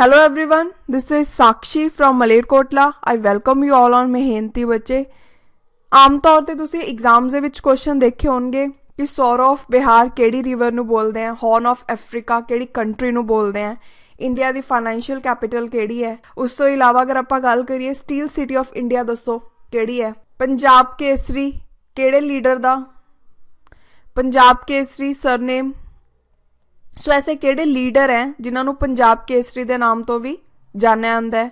Everyone this is Sakshi from from Malerkotla. I welcome you all on Mehenti ਬੱਚੇ ਆਮ ਤੌਰ ਤੇ ਤੁਸੀਂ ਐਗਜ਼ਾਮਸ ਦੇ ਵਿੱਚ ਕੁਐਸਚਨ ਦੇਖੇ ਹੋਣਗੇ ਕਿ ਸੌਰ ਆਫ ਬਿਹਾਰ ਕਿਹੜੀ ਰਿਵਰ ਨੂੰ ਬੋਲਦੇ ਆ ਹੌਰਨ ਆਫ ਅਫਰੀਕਾ ਕਿਹੜੀ ਕੰਟਰੀ ਨੂੰ ਬੋਲਦੇ ਆ ਇੰਡੀਆ ਦੀ ਫਾਈਨੈਂਸ਼ੀਅਲ ਕੈਪੀਟਲ ਕਿਹੜੀ ਹੈ ਉਸ ਤੋਂ ਇਲਾਵਾ ਅਗਰ ਆਪਾਂ ਗੱਲ ਕਰੀਏ ਸਟੀਲ ਸਿਟੀ ਆਫ ਇੰਡੀਆ ਦੱਸੋ ਕਿਹੜੀ ਹੈ ਪੰਜਾਬ ਕੇਸਰੀ ਕਿਹੜੇ ਲੀਡਰ ਦਾ ਪੰਜਾਬ ਕੇਸਰੀ ਸਰਨੇਮ ਸੋ ਐਸੇ ਕਿਹੜੇ ਲੀਡਰ ਹੈ ਜਿਨ੍ਹਾਂ ਨੂੰ ਪੰਜਾਬ ਕੇਸਰੀ ਦੇ ਨਾਮ ਤੋਂ ਵੀ ਜਾਣਿਆ ਜਾਂਦਾ ਹੈ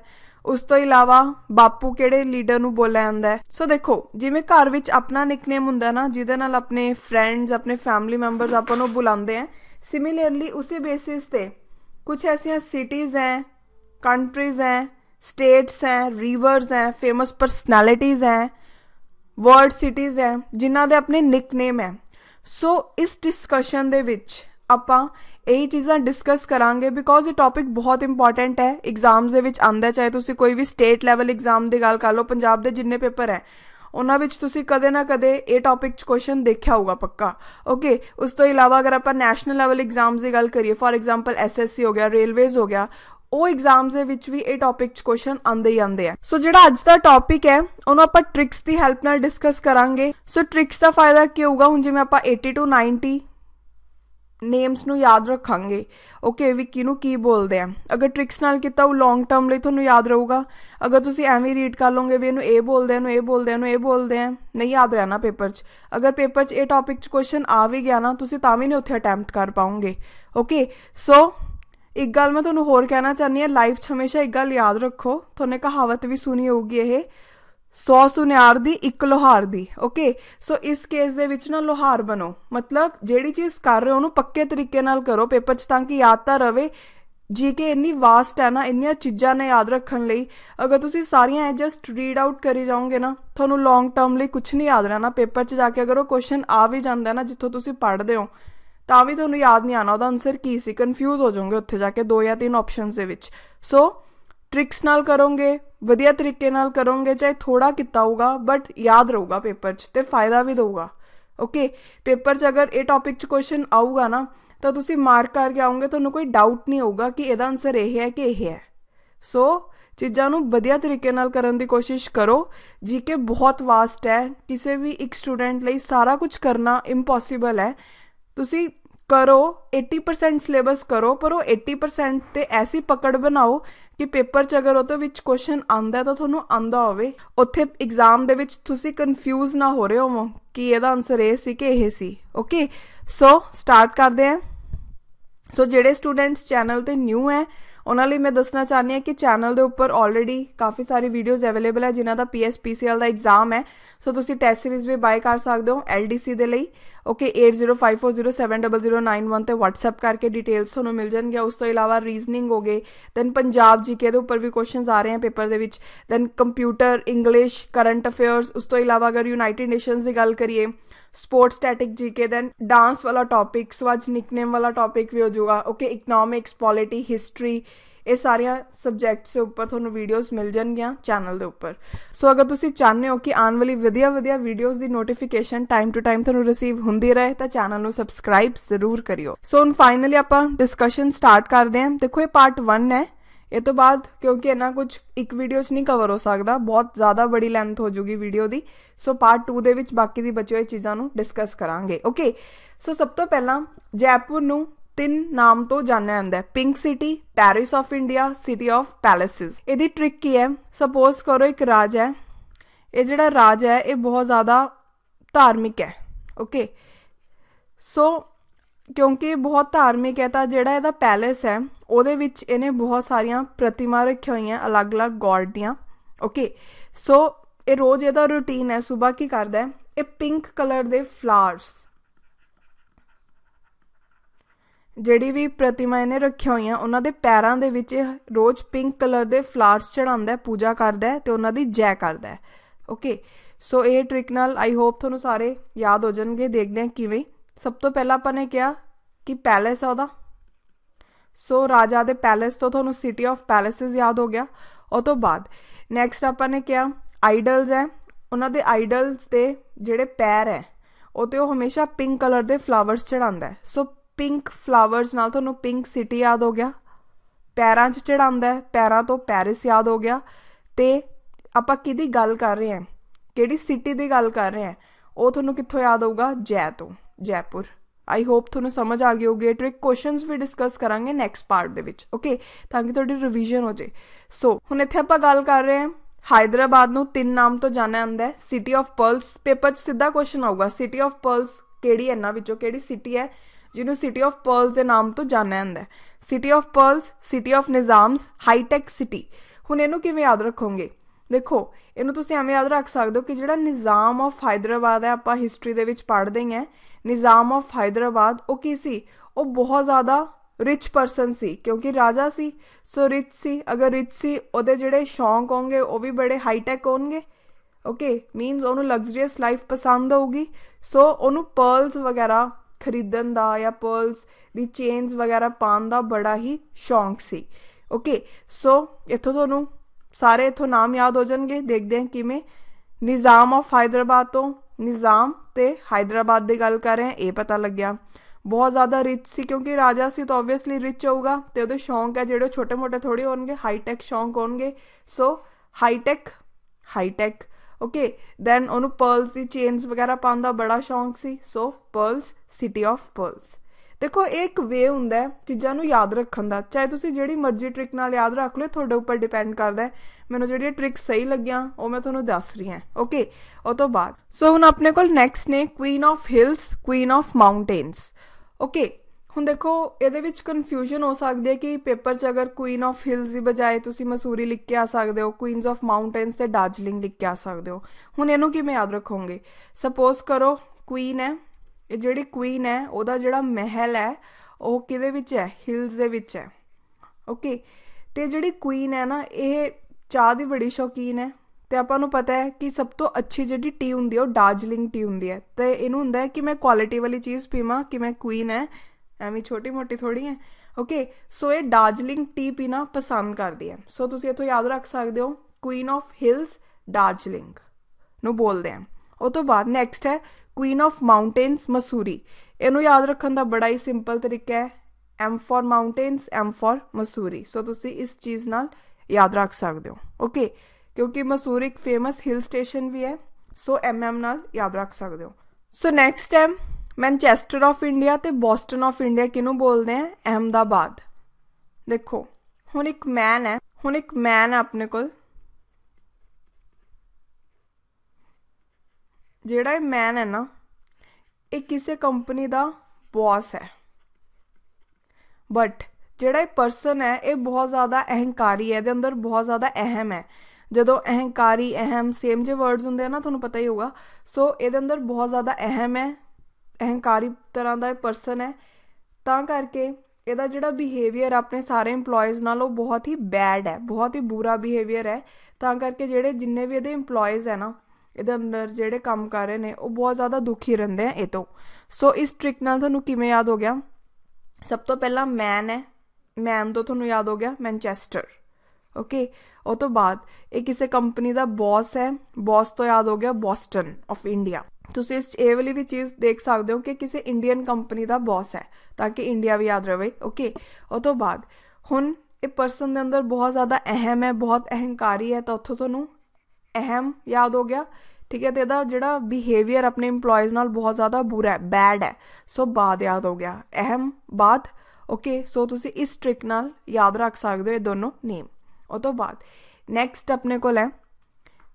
ਉਸ ਤੋਂ ਇਲਾਵਾ ਬਾਪੂ ਕਿਹੜੇ ਲੀਡਰ ਨੂੰ ਬੋਲਿਆ ਜਾਂਦਾ ਹੈ ਸੋ ਦੇਖੋ ਜਿਵੇਂ ਘਰ ਵਿੱਚ ਆਪਣਾ ਨਿਕਨੇਮ ਹੁੰਦਾ ਨਾ ਜਿਹਦੇ ਨਾਲ ਆਪਣੇ ਫਰੈਂਡਸ ਆਪਣੇ ਫੈਮਿਲੀ ਮੈਂਬਰਸ ਆਪਾਂ ਨੂੰ ਬੁਲਾਉਂਦੇ ਆ ਸਿਮਿਲਰਲੀ ਉਸੇ ਬੇਸਿਸ ਤੇ ਕੁਝ ਐਸੀਆਂ ਸਿਟੀਜ਼ ਹੈ ਕੰਟਰੀਜ਼ ਹੈ ਸਟੇਟਸ ਹੈ ਰਿਵਰਸ ਹੈ ਫੇਮਸ ਪਰਸਨੈਲਿਟੀਜ਼ ਹੈ ਵਰਲਡ ਸਿਟੀਜ਼ ਹੈ ਜਿਨ੍ਹਾਂ ਦੇ ਆਪਣੇ ਨਿਕਨੇਮ ਹੈ ਸੋ ਇਸ ਡਿਸਕਸ਼ਨ ਦੇ ਵਿੱਚ ਆਪਾਂ ਇਹ ਚੀਜ਼ਾਂ ਡਿਸਕਸ ਕਰਾਂਗੇ ਬਿਕੋਜ਼ ਇਹ ਟੌਪਿਕ ਬਹੁਤ ਇੰਪੋਰਟੈਂਟ ਹੈ ਐਗਜ਼ਾਮਸ ਦੇ ਵਿੱਚ ਆਂਦਾ ਚਾਹੇ ਤੁਸੀਂ ਕੋਈ ਵੀ ਸਟੇਟ ਲੈਵਲ ਐਗਜ਼ਾਮ ਦੀ ਗੱਲ ਕਰ ਲਓ ਪੰਜਾਬ ਦੇ ਜਿੰਨੇ ਪੇਪਰ ਹੈ ਉਹਨਾਂ ਵਿੱਚ ਤੁਸੀਂ ਕਦੇ ਨਾ ਕਦੇ ਇਹ ਟੌਪਿਕ 'ਚ ਕੁਐਸਚਨ ਦੇਖਿਆ ਹੋਊਗਾ ਪੱਕਾ ਓਕੇ ਉਸ ਤੋਂ ਇਲਾਵਾ ਅਗਰ ਆਪਾਂ ਨੈਸ਼ਨਲ ਲੈਵਲ ਐਗਜ਼ਾਮਸ ਦੀ ਗੱਲ ਕਰੀਏ ਫਾਰ ਐਗਜ਼ਾਮਪਲ ਐਸਐਸਸੀ ਹੋ ਗਿਆ ਰੇਲਵੇਜ਼ ਹੋ ਗਿਆ ਉਹ ਐਗਜ਼ਾਮਸ ਦੇ ਵਿੱਚ ਵੀ ਇਹ ਟੌਪਿਕ 'ਚ ਕੁਐਸਚਨ ਆਂਦੇ ਹੀ ਆਂਦੇ ਆ ਸੋ ਜਿਹੜਾ ਅੱਜ ਦਾ ਟੌਪਿਕ ਹੈ ਉਹਨੂੰ ਆਪਾਂ ਟ੍ਰਿਕਸ ਦੀ ਹੈਲਪ ਨਾਲ ਡਿਸਕਸ ਕਰਾਂਗੇ ਸੋ ਟ੍ਰਿਕਸ ਦਾ ਫਾਇਦਾ ਕੀ ਹੋਊਗਾ ਹੁਣ ਜਿਵੇਂ ਆਪਾਂ 80 ਤੋਂ 90 ਨੇਮਸ ਨੂੰ ਯਾਦ ਰੱਖਾਂਗੇ ਓਕੇ ਵੀ ਕਿਹਨੂੰ ਕੀ ਬੋਲਦੇ ਆ ਅਗਰ ਟ੍ਰਿਕਸ ਨਾਲ ਕੀਤਾ ਉਹ ਲੌਂਗ ਟਰਮ ਲਈ ਤੁਹਾਨੂੰ ਯਾਦ ਰਹੂਗਾ ਅਗਰ ਤੁਸੀਂ ਐਵੇਂ ਰੀਡ ਕਰ ਲਓਗੇ ਵੀ ਇਹਨੂੰ ਇਹ ਬੋਲਦੇ ਆ ਨੂੰ ਇਹ ਬੋਲਦੇ ਆ ਨੂੰ ਇਹ ਬੋਲਦੇ ਆ ਨਹੀਂ ਯਾਦ ਰਹਿਣਾ ਪੇਪਰ 'ਚ ਅਗਰ ਪੇਪਰ 'ਚ ਇਹ ਟਾਪਿਕ 'ਚ ਕੁਐਸਚਨ ਆ ਵੀ ਗਿਆ ਨਾ ਤੁਸੀਂ ਤਾਂ ਵੀ ਨਹੀਂ ਉੱਥੇ ਅਟੈਂਪਟ ਕਰ ਪਾਉਂਗੇ ਓਕੇ ਸੋ ਇੱਕ ਗੱਲ ਮੈਂ ਤੁਹਾਨੂੰ ਹੋਰ ਕਹਿਣਾ ਚਾਹਨੀ ਆ ਲਾਈਫ 'ਚ ਹਮੇਸ਼ਾ ਇੱਕ ਗੱਲ ਯਾਦ ਰੱਖੋ ਤੁਹਾਨੂੰ ਕਹਾਵਤ ਵੀ ਸੁਣੀ ਹੋਊਗੀ ਇਹ 100 ਸੁਨਿਆਰ ਦੀ ਇੱਕ ਲੋਹਾਰ ਦੀ ਓਕੇ ਸੋ ਇਸ ਕੇਸ ਦੇ ਵਿੱਚ ਨਾ ਲੋਹਾਰ ਬਣੋ ਮਤਲਬ ਜਿਹੜੀ ਚੀਜ਼ ਕਰ ਰਹੇ ਹੋ ਉਹਨੂੰ ਪੱਕੇ ਤਰੀਕੇ ਨਾਲ ਕਰੋ ਪੇਪਰ 'ਚ ਤਾਂ ਕਿ ਯਾਦ ਤਾਂ ਰਵੇ ਜੀ ਕੇ ਇੰਨੀ ਵਾਸਟ ਹੈ ਨਾ ਇੰਨੀਆਂ ਚੀਜ਼ਾਂ ਨੇ ਯਾਦ ਰੱਖਣ ਲਈ ਅਗਰ ਤੁਸੀਂ ਸਾਰੀਆਂ ਐ ਜਸਟ ਰੀਡ ਆਊਟ ਕਰੀ ਜਾਓਗੇ ਨਾ ਤੁਹਾਨੂੰ ਲੌਂਗ ਟਰਮ ਲਈ ਕੁਝ ਨਹੀਂ ਯਾਦ ਰਹਿਣਾ ਪੇਪਰ 'ਚ ਜਾ ਕੇ ਅਗਰ ਉਹ ਕੁਐਸਚਨ ਆ ਵੀ ਜਾਂਦਾ ਨਾ ਜਿੱਥੋਂ ਤੁਸੀਂ ਪੜ੍ਹਦੇ ਹੋ ਤਾਂ ਵੀ ਤੁਹਾਨੂੰ ਯਾਦ ਨਹੀਂ ਆਣਾ ਉਹਦਾ ਆਨਸਰ ਕੀ ਸੀ ਕਨਫਿਊਜ਼ ਹੋ ਜਾਓਗੇ ਉੱਥੇ ਜਾ ਕੇ ਦੋ ਜਾਂ ਤਿੰਨ ਆਪਸ਼ਨਸ ਦੇ ਵਿੱਚ ਸੋ ਟ੍ਰਿਕਸ ਨਾਲ ਕਰੋਗੇ ਵਧੀਆ ਤਰੀਕੇ ਨਾਲ ਕਰੋਗੇ ਚਾਹੇ ਥੋੜਾ ਕੀਤਾ ਹੋਊਗਾ ਬਟ ਯਾਦ ਰਹੂਗਾ ਪੇਪਰ 'ਚ ਤੇ ਫਾਇਦਾ ਵੀ ਦੇਊਗਾ ਓਕੇ ਪੇਪਰ 'ਚ ਅਗਰ ਇਹ ਟੌਪਿਕ 'ਚ ਕੁਐਸਚਨ ਆਊਗਾ ਨਾ ਤਾਂ ਤੁਸੀਂ ਮਾਰਕ ਕਰਕੇ ਆਉਂਗੇ ਤੁਹਾਨੂੰ ਕੋਈ ਡਾਊਟ ਨਹੀਂ ਹੋਊਗਾ ਕਿ ਇਹਦਾ ਆਨਸਰ ਇਹ ਹੈ ਕਿ ਇਹ ਹੈ ਸੋ ਚੀਜ਼ਾਂ ਨੂੰ ਵਧੀਆ ਤਰੀਕੇ ਨਾਲ ਕਰਨ ਦੀ ਕੋਸ਼ਿਸ਼ ਕਰੋ ਜੀਕੇ ਬਹੁਤ ਵਾਸਟ ਹੈ ਕਿਸੇ ਵੀ ਇੱਕ ਸਟੂਡੈਂਟ ਲਈ ਸਾਰਾ ਕੁਝ ਕਰਨਾ ਇੰਪੋਸੀਬਲ ਹੈ ਤੁਸੀਂ ਕਰੋ 80% ਸਿਲੇਬਸ ਕਰੋ ਪਰ ਉਹ 80% ਤੇ ਐਸੀ ਪਕੜ ਬਣਾਓ ਕਿ ਪੇਪਰ ਚ ਅਗਰ ਉਹਦੇ ਵਿੱਚ ਕੁਐਸਚਨ ਆਂਦਾ ਤਾਂ ਤੁਹਾਨੂੰ ਆਂਦਾ ਹੋਵੇ ਉੱਥੇ ਐਗਜ਼ਾਮ ਦੇ ਵਿੱਚ ਤੁਸੀਂ ਕਨਫਿਊਜ਼ ਨਾ ਹੋ ਰਹੇ ਹੋਵੋ ਕਿ ਇਹਦਾ ਆਨਸਰ ਇਹ ਸੀ ਕਿ ਇਹ ਸੀ ਓਕੇ ਸੋ ਸਟਾਰਟ ਕਰਦੇ ਆਂ ਸੋ ਜਿਹੜੇ ਸਟੂਡੈਂਟਸ ਚੈਨਲ ਤੇ ਨਿਊ ਹੈ ਉਹਨਾਂ ਲਈ ਮੈਂ ਦੱਸਣਾ ਚਾਹੁੰਦੀ ਹਾਂ ਕਿ ਚੈਨਲ ਦੇ ਉੱਪਰ ਆਲਰੇਡੀ ਕਾਫੀ ਸਾਰੇ ਵੀਡੀਓਜ਼ ਅਵੇਲੇਬਲ ਹੈ ਜਿਨ੍ਹਾਂ ਦਾ ਪੀਐਸਪੀਸੀਐਲ ਦਾ ਐਗਜ਼ਾਮ ਹੈ ਸੋ ਤੁਸੀਂ ਟੈਸਟ ਸੀਰੀਜ਼ ਵੀ ਬਾਈ ਕਰ ਸਕਦੇ ਹੋ ਐਲਡੀਸੀ ਦੇ ਲਈ ਓਕੇ 8054070091 ਤੇ WhatsApp ਕਰਕੇ ਡਿਟੇਲਸ ਤੁਹਾਨੂੰ ਮਿਲ ਜਾਣਗੇ ਉਸ ਤੋਂ ਇਲਾਵਾ ਰੀਜ਼ਨਿੰਗ ਹੋ ਗਏ ਦੈਨ ਪੰਜਾਬ ਜੀਕੇ ਦੇ ਉੱਪਰ ਵੀ ਕੁਐਸਚਨਸ ਆ ਰਹੇ ਹਨ ਪੇਪਰ ਦੇ ਵਿੱਚ then computer English current affairs ਉਸ ਤੋਂ ਇਲਾਵਾ ਅਗਰ ਯੂਨਾਈਟਿਡ ਨੇਸ਼ਨਸ ਦੀ ਗੱਲ ਕਰੀਏ sports static GK then dance ਵਾਲਾ टॉपिक ਸਵਾਜ ਨਿਕਨੇਮ ਵਾਲਾ टॉपिक ਵੀ ਹੋ ਜਾਊਗਾ ਓਕੇ ਇਕਨੋਮਿਕਸ ਪੋਲਿਟੀ ਹਿਸਟਰੀ ਇਹ ਸਾਰੀਆਂ ਸਬਜੈਕਟਸ ਦੇ ਉੱਪਰ ਤੁਹਾਨੂੰ ਵੀਡੀਓਜ਼ ਮਿਲ ਜਾਣਗੀਆਂ ਚੈਨਲ ਦੇ ਉੱਪਰ ਸੋ ਅਗਰ ਤੁਸੀਂ ਚਾਹੁੰਦੇ ਹੋ ਕਿ ਆਉਣ ਵਾਲੀ ਵਧੀਆ ਵਧੀਆ ਵੀਡੀਓਜ਼ ਦੀ ਨੋਟੀਫਿਕੇਸ਼ਨ ਟਾਈਮ ਟੂ ਟਾਈਮ ਤੁਹਾਨੂੰ ਰਿਸੀਵ ਹੁੰਦੀ ਰਹੇ ਤਾਂ ਚੈਨਲ ਨੂੰ ਸਬਸਕ੍ਰਾਈਬ ਜ਼ਰੂਰ ਕਰਿਓ ਸੋ ਹੁਣ ਫਾਈਨਲੀ ਆਪਾਂ ਡਿਸਕਸ਼ਨ ਸਟਾਰਟ ਕਰਦੇ ਹਾਂ ਦੇਖੋ ਇਹ ਪਾਰਟ 1 ਹੈ ਇਹ ਤੋਂ ਬਾਅਦ ਕਿਉਂਕਿ ਇਹਨਾਂ ਕੁਝ ਇੱਕ ਵੀਡੀਓ 'ਚ ਨਹੀਂ ਕਵਰ ਹੋ ਸਕਦਾ ਬਹੁਤ ਜ਼ਿਆਦਾ ਬੜੀ ਲੈਂਥ ਹੋ ਜੂਗੀ ਵੀਡੀਓ ਦੀ ਸੋ ਪਾਰਟ 2 ਦੇ ਵਿੱਚ ਬਾਕੀ ਦੀ ਬਚੀ ਹੋਈ ਚੀਜ਼ਾਂ ਨੂੰ ਡਿਸਕਸ ਕਰਾਂਗੇ ਓਕੇ ਸੋ ਸਭ ਤੋਂ ਪਹਿਲਾਂ ਜੈਪੁਰ ਨੂੰ ਤਿੰਨ ਨਾਮ ਤੋਂ ਜਾਣਿਆ ਜਾਂਦਾ ਹੈ pink city Paris of India city of palaces ਇਹਦੀ ਟ੍ਰਿਕ ਕੀ ਹੈ ਸਪੋਜ਼ ਕਰੋ ਇੱਕ ਰਾਜ ਹੈ ਇਹ ਜਿਹੜਾ ਰਾਜ ਹੈ ਇਹ ਬਹੁਤ ਜ਼ਿਆਦਾ ਧਾਰਮਿਕ ਹੈ ਓਕੇ ਸੋ ਕਿਉਂਕਿ ਬਹੁਤ ਧਾਰਮਿਕ ਹੈ ਤਾਂ ਜਿਹੜਾ ਇਹਦਾ ਪੈਲੇਸ ਹੈ ਉਹਦੇ ਵਿੱਚ ਇਹਨੇ ਬਹੁਤ ਸਾਰੀਆਂ ਪ੍ਰਤਿਮਾ ਰੱਖੀਆਂ ਹੋਈਆਂ ਅਲੱਗ-ਅਲੱਗ ਗੋਡ ਦੀਆਂ ਓਕੇ ਸੋ ਇਹ ਰੋਜ਼ ਇਹਦਾ ਰੁਟੀਨ ਹੈ ਸਵੇਰ ਕੀ ਕਰਦਾ ਹੈ ਇਹ ਪਿੰਕ ਕਲਰ ਦੇ ਫਲਾਵਰਸ ਜਿਹੜੀ ਵੀ ਪ੍ਰਤਿਮਾ ਇਹਨੇ ਰੱਖੀਆਂ ਹੋਈਆਂ ਉਹਨਾਂ ਦੇ ਪੈਰਾਂ ਦੇ ਵਿੱਚ ਰੋਜ਼ ਪਿੰਕ ਕਲਰ ਦੇ ਫਲਾਵਰਸ ਚੜਾਉਂਦਾ ਹੈ ਪੂਜਾ ਕਰਦਾ ਹੈ ਤੇ ਉਹਨਾਂ ਦੀ ਜੈ ਕਰਦਾ ਹੈ ਓਕੇ ਸੋ ਇਹ ਟ੍ਰਿਕ ਨਾਲ ਆਈ ਹੋਪ ਤੁਹਾਨੂੰ ਸਾਰੇ ਯਾਦ ਹੋ ਜਾਣਗੇ ਦੇਖਦੇ ਹਾਂ ਕਿਵੇਂ ਸਭ ਤੋਂ ਪਹਿਲਾਂ ਆਪਾਂ ਨੇ ਕਿਹਾ ਕਿ ਪੈਲੇਸ ਆ ਉਹਦਾ ਸੋ ਰਾਜਾ ਦੇ ਪੈਲੇਸ ਤੋਂ ਤੁਹਾਨੂੰ ਸਿਟੀ ਆਫ ਪੈਲੇਸਿਸ ਯਾਦ ਹੋ ਗਿਆ ਉਹ ਤੋਂ ਬਾਅਦ ਨੈਕਸਟ ਆਪਾਂ ਨੇ ਕਿਹਾ ਆਈਡਲਸ ਹੈ ਉਹਨਾਂ ਦੇ ਆਈਡਲਸ ਦੇ ਜਿਹੜੇ ਪੈਰ ਹੈ ਉਹ ਤੇ ਉਹ ਹਮੇਸ਼ਾ ਪਿੰਕ ਕਲਰ ਦੇ ਫਲਾਵਰਸ ਚੜਾਉਂਦਾ ਹੈ ਸੋ ਪਿੰਕ ਫਲਾਵਰਸ ਨਾਲ ਤੁਹਾਨੂੰ ਪਿੰਕ ਸਿਟੀ ਯਾਦ ਹੋ ਗਿਆ ਪੈਰਾਂ 'ਚ ਚੜਾਉਂਦਾ ਹੈ ਪੈਰਾਂ ਤੋਂ ਪੈਰਿਸ ਯਾਦ ਹੋ ਗਿਆ ਤੇ ਆਪਾਂ ਕਿਹਦੀ ਗੱਲ ਕਰ ਰਹੇ ਹਾਂ ਕਿਹੜੀ ਸਿਟੀ ਦੀ ਗੱਲ ਕਰ ਰਹੇ ਹਾਂ ਉਹ ਤੁਹਾਨੂੰ ਕਿੱਥੋਂ ਯਾਦ ਆਊਗਾ ਜੈ ਤੋਂ ਜੈਪੁਰ ਆਈ ਹੋਪ ਤੁਹਾਨੂੰ ਸਮਝ ਆ ਗਈ ਹੋਗੀ ਟ੍ਰਿਕ ਕੁਐਸਚਨਸ ਵੀ ਡਿਸਕਸ ਕਰਾਂਗੇ ਨੈਕਸਟ ਪਾਰਟ ਦੇ ਵਿੱਚ ਓਕੇ ਤਾਂ ਕਿ ਤੁਹਾਡੀ ਰਿਵੀਜ਼ਨ ਹੋ ਜਾਏ ਸੋ ਹੁਣ ਇੱਥੇ ਆਪਾਂ ਗੱਲ ਕਰ ਰਹੇ ਹਾਂ ਹਾਈਦਰਾਬਾਦ ਨੂੰ ਤਿੰਨ ਨਾਮ ਤੋਂ ਜਾਣਿਆ ਜਾਂਦਾ ਹੈ ਸਿਟੀ ਆਫ ਪਰਲਸ ਪੇਪਰ 'ਚ ਸਿੱਧਾ ਕੁਐਸਚਨ ਆਊਗਾ ਸਿਟੀ ਆਫ ਪਰਲਸ ਕਿਹੜੀ ਹੈ ਵਿੱਚੋਂ ਕਿਹੜੀ ਸਿਟੀ ਹੈ ਜਿਹਨੂੰ ਸਿਟੀ ਆਫ ਪਰਲਸ ਦੇ ਨਾਮ ਤੋਂ ਜਾਣਿਆ ਜਾਂਦਾ ਹੈ city of pearls city of Nizams high tech city ਹੁਣ ਇਹਨੂੰ ਕਿਵੇਂ ਯਾਦ ਰੱਖੋਗੇ ਦੇਖੋ ਇਹਨੂੰ ਤੁਸੀਂ ਐਵੇਂ ਯਾਦ ਰੱਖ ਸਕਦੇ ਹੋ ਕਿ ਜਿਹੜਾ ਨਿਜ਼ਾਮ ਆਫ ਹਾਈਦਰਾਬਾਦ ਹੈ ਆਪਾਂ ਹਿਸਟਰੀ ਦੇ ਵਿੱਚ ਪੜ੍ਹਦੇ ਹਾਂ ਨਿਜ਼ਾਮ ਆਫ ਹਾਈਦਰਾਬਾਦ ਉਹ ਕੀ ਸੀ ਉਹ ਬਹੁਤ ਜ਼ਿਆਦਾ ਰਿਚ ਪਰਸਨ ਸੀ ਕਿਉਂਕਿ ਰਾਜਾ ਸੀ ਸੋ ਰਿਚ ਸੀ ਅਗਰ ਰਿਚ ਸੀ ਉਹਦੇ ਜਿਹੜੇ ਸ਼ੌਂਕ ਹੋਣਗੇ ਉਹ ਵੀ ਬੜੇ ਹਾਈ ਟੈਕ ਹੋਣਗੇ ਓਕੇ ਮੀਨਸ ਉਹਨੂੰ ਲਗਜ਼ਰੀਅਸ ਲਾਈਫ ਪਸੰਦ ਹੋਊਗੀ ਸੋ ਉਹਨੂੰ ਪਰਲਸ ਵਗੈਰਾ ਖਰੀਦਣ ਦਾ ਜਾਂ ਪਰਲਸ ਦੀ ਚੇਨਸ ਵਗੈਰਾ ਪਾਉਣ ਦਾ ਬੜਾ ਹੀ ਸ਼ੌਂਕ ਸੀ ਓਕੇ ਸੋ ਇੱਥੋਂ ਤੁਹਾਨੂੰ ਸਾਰੇ ਇਥੋਂ ਨਾਮ ਯਾਦ ਹੋ ਜਾਣਗੇ ਦੇਖਦੇ ਹਾਂ ਕਿਵੇਂ ਨਿਜ਼ਾਮ ਆਫ ਹਾਈਦਰਾਬਾਦ ਤੋਂ ਨਿਜ਼ਾਮ ਤੇ ਹਾਈਦਰਾਬਾਦ ਦੀ ਗੱਲ ਕਰ ਰਹੇ ਹਾਂ ਇਹ ਪਤਾ ਲੱਗਿਆ ਬਹੁਤ ਜ਼ਿਆਦਾ ਰਿਚ ਸੀ ਕਿਉਂਕਿ ਰਾਜਾ ਸੀ ਤਾਂ ਆਬਵੀਅਸਲੀ ਰਿਚ ਹੋਊਗਾ ਤੇ ਉਹਦੇ ਸ਼ੌਂਕ ਹੈ ਜਿਹੜੇ ਛੋਟੇ-ਮੋਟੇ ਥੋੜੇ ਹੋਣਗੇ ਹਾਈ ਟੈਕ ਸ਼ੌਂਕ ਹੋਣਗੇ so high tech high tech okay then ਉਹਨੂੰ ਪਰਲਸ ਦੀ ਚੇਨਸ ਵਗੈਰਾ ਪਾਉਣ ਦਾ ਬੜਾ ਸ਼ੌਂਕ ਸੀ so pearls city of pearls ਦੇਖੋ ਇਹ ਇੱਕ ਵੇ ਹੁੰਦਾ ਚੀਜ਼ਾਂ ਨੂੰ ਯਾਦ ਰੱਖਣ ਦਾ ਚਾਹੇ ਤੁਸੀਂ ਜਿਹੜੀ ਮਰਜ਼ੀ ਟ੍ਰਿਕ ਨਾਲ ਯਾਦ ਰੱਖ ਲਓ ਤੁਹਾਡੇ ਉੱਪਰ ਡਿਪੈਂਡ ਕਰਦਾ ਹੈ ਮੈਨੂੰ ਜਿਹੜੀ ਟ੍ਰਿਕ ਸਹੀ ਲੱਗੀਆਂ ਉਹ ਮੈਂ ਤੁਹਾਨੂੰ ਦੱਸ ਰਹੀ ਹਾਂ ਓਕੇ ਉਹ ਤੋਂ ਬਾਅਦ ਸੋ ਹੁਣ ਆਪਣੇ ਕੋਲ ਨੈਕਸਟ ਨੇ queen of hills queen of mountains okay ਹੁਣ ਦੇਖੋ ਇਹਦੇ ਵਿੱਚ ਕਨਫਿਊਜ਼ਨ ਹੋ ਸਕਦੀ ਹੈ ਕਿ ਪੇਪਰ 'ਚ ਅਗਰ ਕੁਈਨ ਆਫ ਹਿਲਸ ਦੀ ਬਜਾਏ ਤੁਸੀਂ ਮਸੂਰੀ ਲਿਖ ਕੇ ਆ ਸਕਦੇ ਹੋ ਕੁਈਨਸ ਆਫ ਮਾਊਂਟੇਨਸ ਤੇ ਡਾਰਜਲਿੰਗ ਲਿਖ ਕੇ ਆ ਸਕਦੇ ਹੋ ਹੁਣ ਇਹਨੂੰ ਕਿਵੇਂ ਯਾਦ ਰੱਖੋਗੇ ਸਪੋਜ਼ ਕਰੋ ਕੁਈਨ ਹੈ ਇਹ ਜਿਹੜੀ ਕੁਈਨ ਹੈ ਉਹਦਾ ਜਿਹੜਾ ਮਹਿਲ ਹੈ ਉਹ ਕਿਹਦੇ ਵਿੱਚ ਹੈ ਹਿਲਸ ਦੇ ਵਿੱਚ ਹੈ ਓਕੇ ਤੇ ਜਿਹੜੀ ਕੁਈਨ ਹੈ ਨਾ ਇਹ ਚਾਹ ਦੀ ਬੜੀ ਸ਼ੌਕੀਨ ਹੈ ਤੇ ਆਪਾਂ ਨੂੰ ਪਤਾ ਹੈ ਕਿ ਸਭ ਤੋਂ ਅੱਛੀ ਜਿਹੜੀ ਟੀ ਹੁੰਦੀ ਹੈ ਉਹ ਡਾਰਜਲਿੰਗ ਟੀ ਹੁੰਦੀ ਹੈ ਤੇ ਇਹਨੂੰ ਹੁੰਦਾ ਹੈ ਕਿ ਮੈਂ ਕੁਆਲਿਟੀ ਵਾਲੀ ਚੀਜ਼ ਪੀਵਾਂ ਕਿ ਮੈਂ ਕੁਈਨ ਹੈ ਐਵੇਂ ਛੋਟੀ ਮੋਟੀ ਥੋੜੀ ਹੈ ਓਕੇ ਸੋ ਇਹ ਡਾਰਜਲਿੰਗ ਟੀ ਪੀਣਾ ਪਸੰਦ ਕਰਦੀ ਹੈ ਸੋ ਤੁਸੀਂ ਇਥੋਂ ਯਾਦ ਰੱਖ ਸਕਦੇ ਹੋ ਕੁਈਨ ਆਫ ਹਿਲਸ ਡਾਰਜਲਿੰਗ ਨੂੰ ਬੋਲਦੇ ਆ ਉਹ ਤੋਂ ਬਾਅਦ ਨੈਕਸਟ ਹੈ ਕੁਈਨ ਆਫ ਮਾਊਂਟੇਨਸ ਮਸੂਰੀ ਇਹਨੂੰ ਯਾਦ ਰੱਖਣ ਦਾ ਬੜਾ ਹੀ ਸਿੰਪਲ ਤਰੀਕਾ ਹੈ M for mountains M for Mussoorie so ਤੁਸੀਂ ਇਸ ਚੀਜ਼ ਨਾਲ ਯਾਦ ਰੱਖ ਸਕਦੇ ਹੋ ਓਕੇ ਕਿਉਂਕਿ ਮਸੂਰੀ ਇੱਕ ਫੇਮਸ ਹਿਲ ਸਟੇਸ਼ਨ ਵੀ ਹੈ ਸੋ ਐਮ ਐਮ ਨਾਲ ਯਾਦ ਰੱਖ ਸਕਦੇ ਹੋ so next time Manchester of India ਤੇ ਬੋਸਟਨ ਆਫ ਇੰਡੀਆ ਕਿਹਨੂੰ ਬੋਲਦੇ ਆ ਅਹਮਦਾਬਾਦ ਦੇਖੋ ਹੁਣ ਇੱਕ ਮੈਨ ਹੈ ਹੁਣ ਇੱਕ ਮੈਨ ਆਪਣੇ ਕੋਲ ਜਿਹੜਾ ਇਹ ਮੈਨ ਹੈ ਨਾ ਇਹ ਕਿਸੇ ਕੰਪਨੀ ਦਾ ਬੌਸ ਹੈ ਬਟ ਜਿਹੜਾ ਇਹ ਪਰਸਨ ਹੈ ਇਹ ਬਹੁਤ ਜ਼ਿਆਦਾ ਅਹੰਕਾਰੀ ਹੈ ਇਹਦੇ ਅੰਦਰ ਬਹੁਤ ਜ਼ਿਆਦਾ ਅਹਿਮ ਹੈ ਜਦੋਂ ਅਹੰਕਾਰੀ ਅਹਿਮ ਸੇਮ ਜੇ ਵਰਡਸ ਹੁੰਦੇ ਆ ਨਾ ਤੁਹਾਨੂੰ ਪਤਾ ਹੀ ਹੋਗਾ ਸੋ ਇਹਦੇ ਅੰਦਰ ਬਹੁਤ ਜ਼ਿਆਦਾ ਅਹਿਮ ਹੈ ਅਹੰਕਾਰੀ ਤਰ੍ਹਾਂ ਦਾ ਇਹ ਪਰਸਨ ਹੈ ਤਾਂ ਕਰਕੇ ਇਹਦਾ ਜਿਹੜਾ ਬਿਹੇਵੀਅਰ ਆਪਣੇ ਸਾਰੇ EMPLOYEES ਨਾਲ ਉਹ ਬਹੁਤ ਹੀ ਬੈਡ ਹੈ ਬਹੁਤ ਹੀ ਬੁਰਾ ਬਿਹੇਵੀਅਰ ਹੈ ਤਾਂ ਕਰਕੇ ਜਿਹੜੇ ਜਿੰਨੇ ਵੀ ਇਹਦੇ EMPLOYEES ਹੈ ਨਾ ਇਹਦੇ ਅੰਦਰ ਜਿਹੜੇ ਕੰਮ ਕਰ ਰਹੇ ਨੇ ਉਹ ਬਹੁਤ ਜ਼ਿਆਦਾ ਦੁਖੀ ਰਹਿੰਦੇ ਆ ਇਹ ਤੋਂ ਸੋ ਇਸ ਟ੍ਰਿਕ ਨਾਲ ਤੁਹਾਨੂੰ ਕਿਵੇਂ ਯਾਦ ਹੋ ਗਿਆ ਸਭ ਤੋਂ ਪਹਿਲਾਂ ਮੈਨ ਹੈ ਮੈਨ ਤੋਂ ਤੁਹਾਨੂੰ ਯਾਦ ਹੋ ਗਿਆ ਮੈਂਚੈਸਟਰ ਓਕੇ ਉਹ ਤੋਂ ਬਾਅਦ ਇਹ ਕਿਸੇ ਕੰਪਨੀ ਦਾ ਬੌਸ ਹੈ ਬੌਸ ਤੋਂ ਯਾਦ ਹੋ ਗਿਆ ਬੋਸਟਨ ਆਫ ਇੰਡੀਆ ਤੁਸੀਂ ਇਸ ਇਹ ਵਾਲੀ ਵੀ ਚੀਜ਼ ਦੇਖ ਸਕਦੇ ਹੋ ਕਿ ਕਿਸੇ ਇੰਡੀਅਨ ਕੰਪਨੀ ਦਾ ਬੌਸ ਹੈ ਤਾਂ ਕਿ ਇੰਡੀਆ ਵੀ ਯਾਦ ਰਵੇ ਓਕੇ ਉਹ ਤੋਂ ਬਾਅਦ ਹੁਣ ਇਹ ਪਰਸਨ ਦੇ ਅੰਦਰ ਬਹੁਤ ਜ਼ਿਆਦਾ ਅਹਿਮ ਹੈ ਬਹੁਤ ਅਹੰਕਾਰੀ ਹੈ ਤਾਂ ਉੱਥੋਂ ਤੁਹਾਨੂੰ ਅਹਿਮ ਯਾਦ ਹੋ ਗਿਆ ਠੀਕ ਹੈ ਤੇ ਇਹਦਾ ਜਿਹੜਾ ਬਿਹੇਵੀਅਰ ਆਪਣੇ EMPLOYEES ਨਾਲ ਬਹੁਤ ਜ਼ਿਆਦਾ ਬੁਰਾ ਹੈ ਬੈਡ ਹੈ ਸੋ ਬਾਤ ਯਾਦ ਹੋ ਗਿਆ ਅਹਿਮ ਬਾਤ ਓਕੇ ਸੋ ਤੁਸੀਂ ਇਸ ਟ੍ਰਿਕ ਨਾਲ ਯਾਦ ਰੱਖ ਸਕਦੇ ਹੋ ਇਹ ਦੋਨੋਂ ਨੇਮ ਉਹ ਤੋਂ ਬਾਅਦ ਨੈਕਸਟ ਆਪਣੇ ਕੋਲ ਹੈ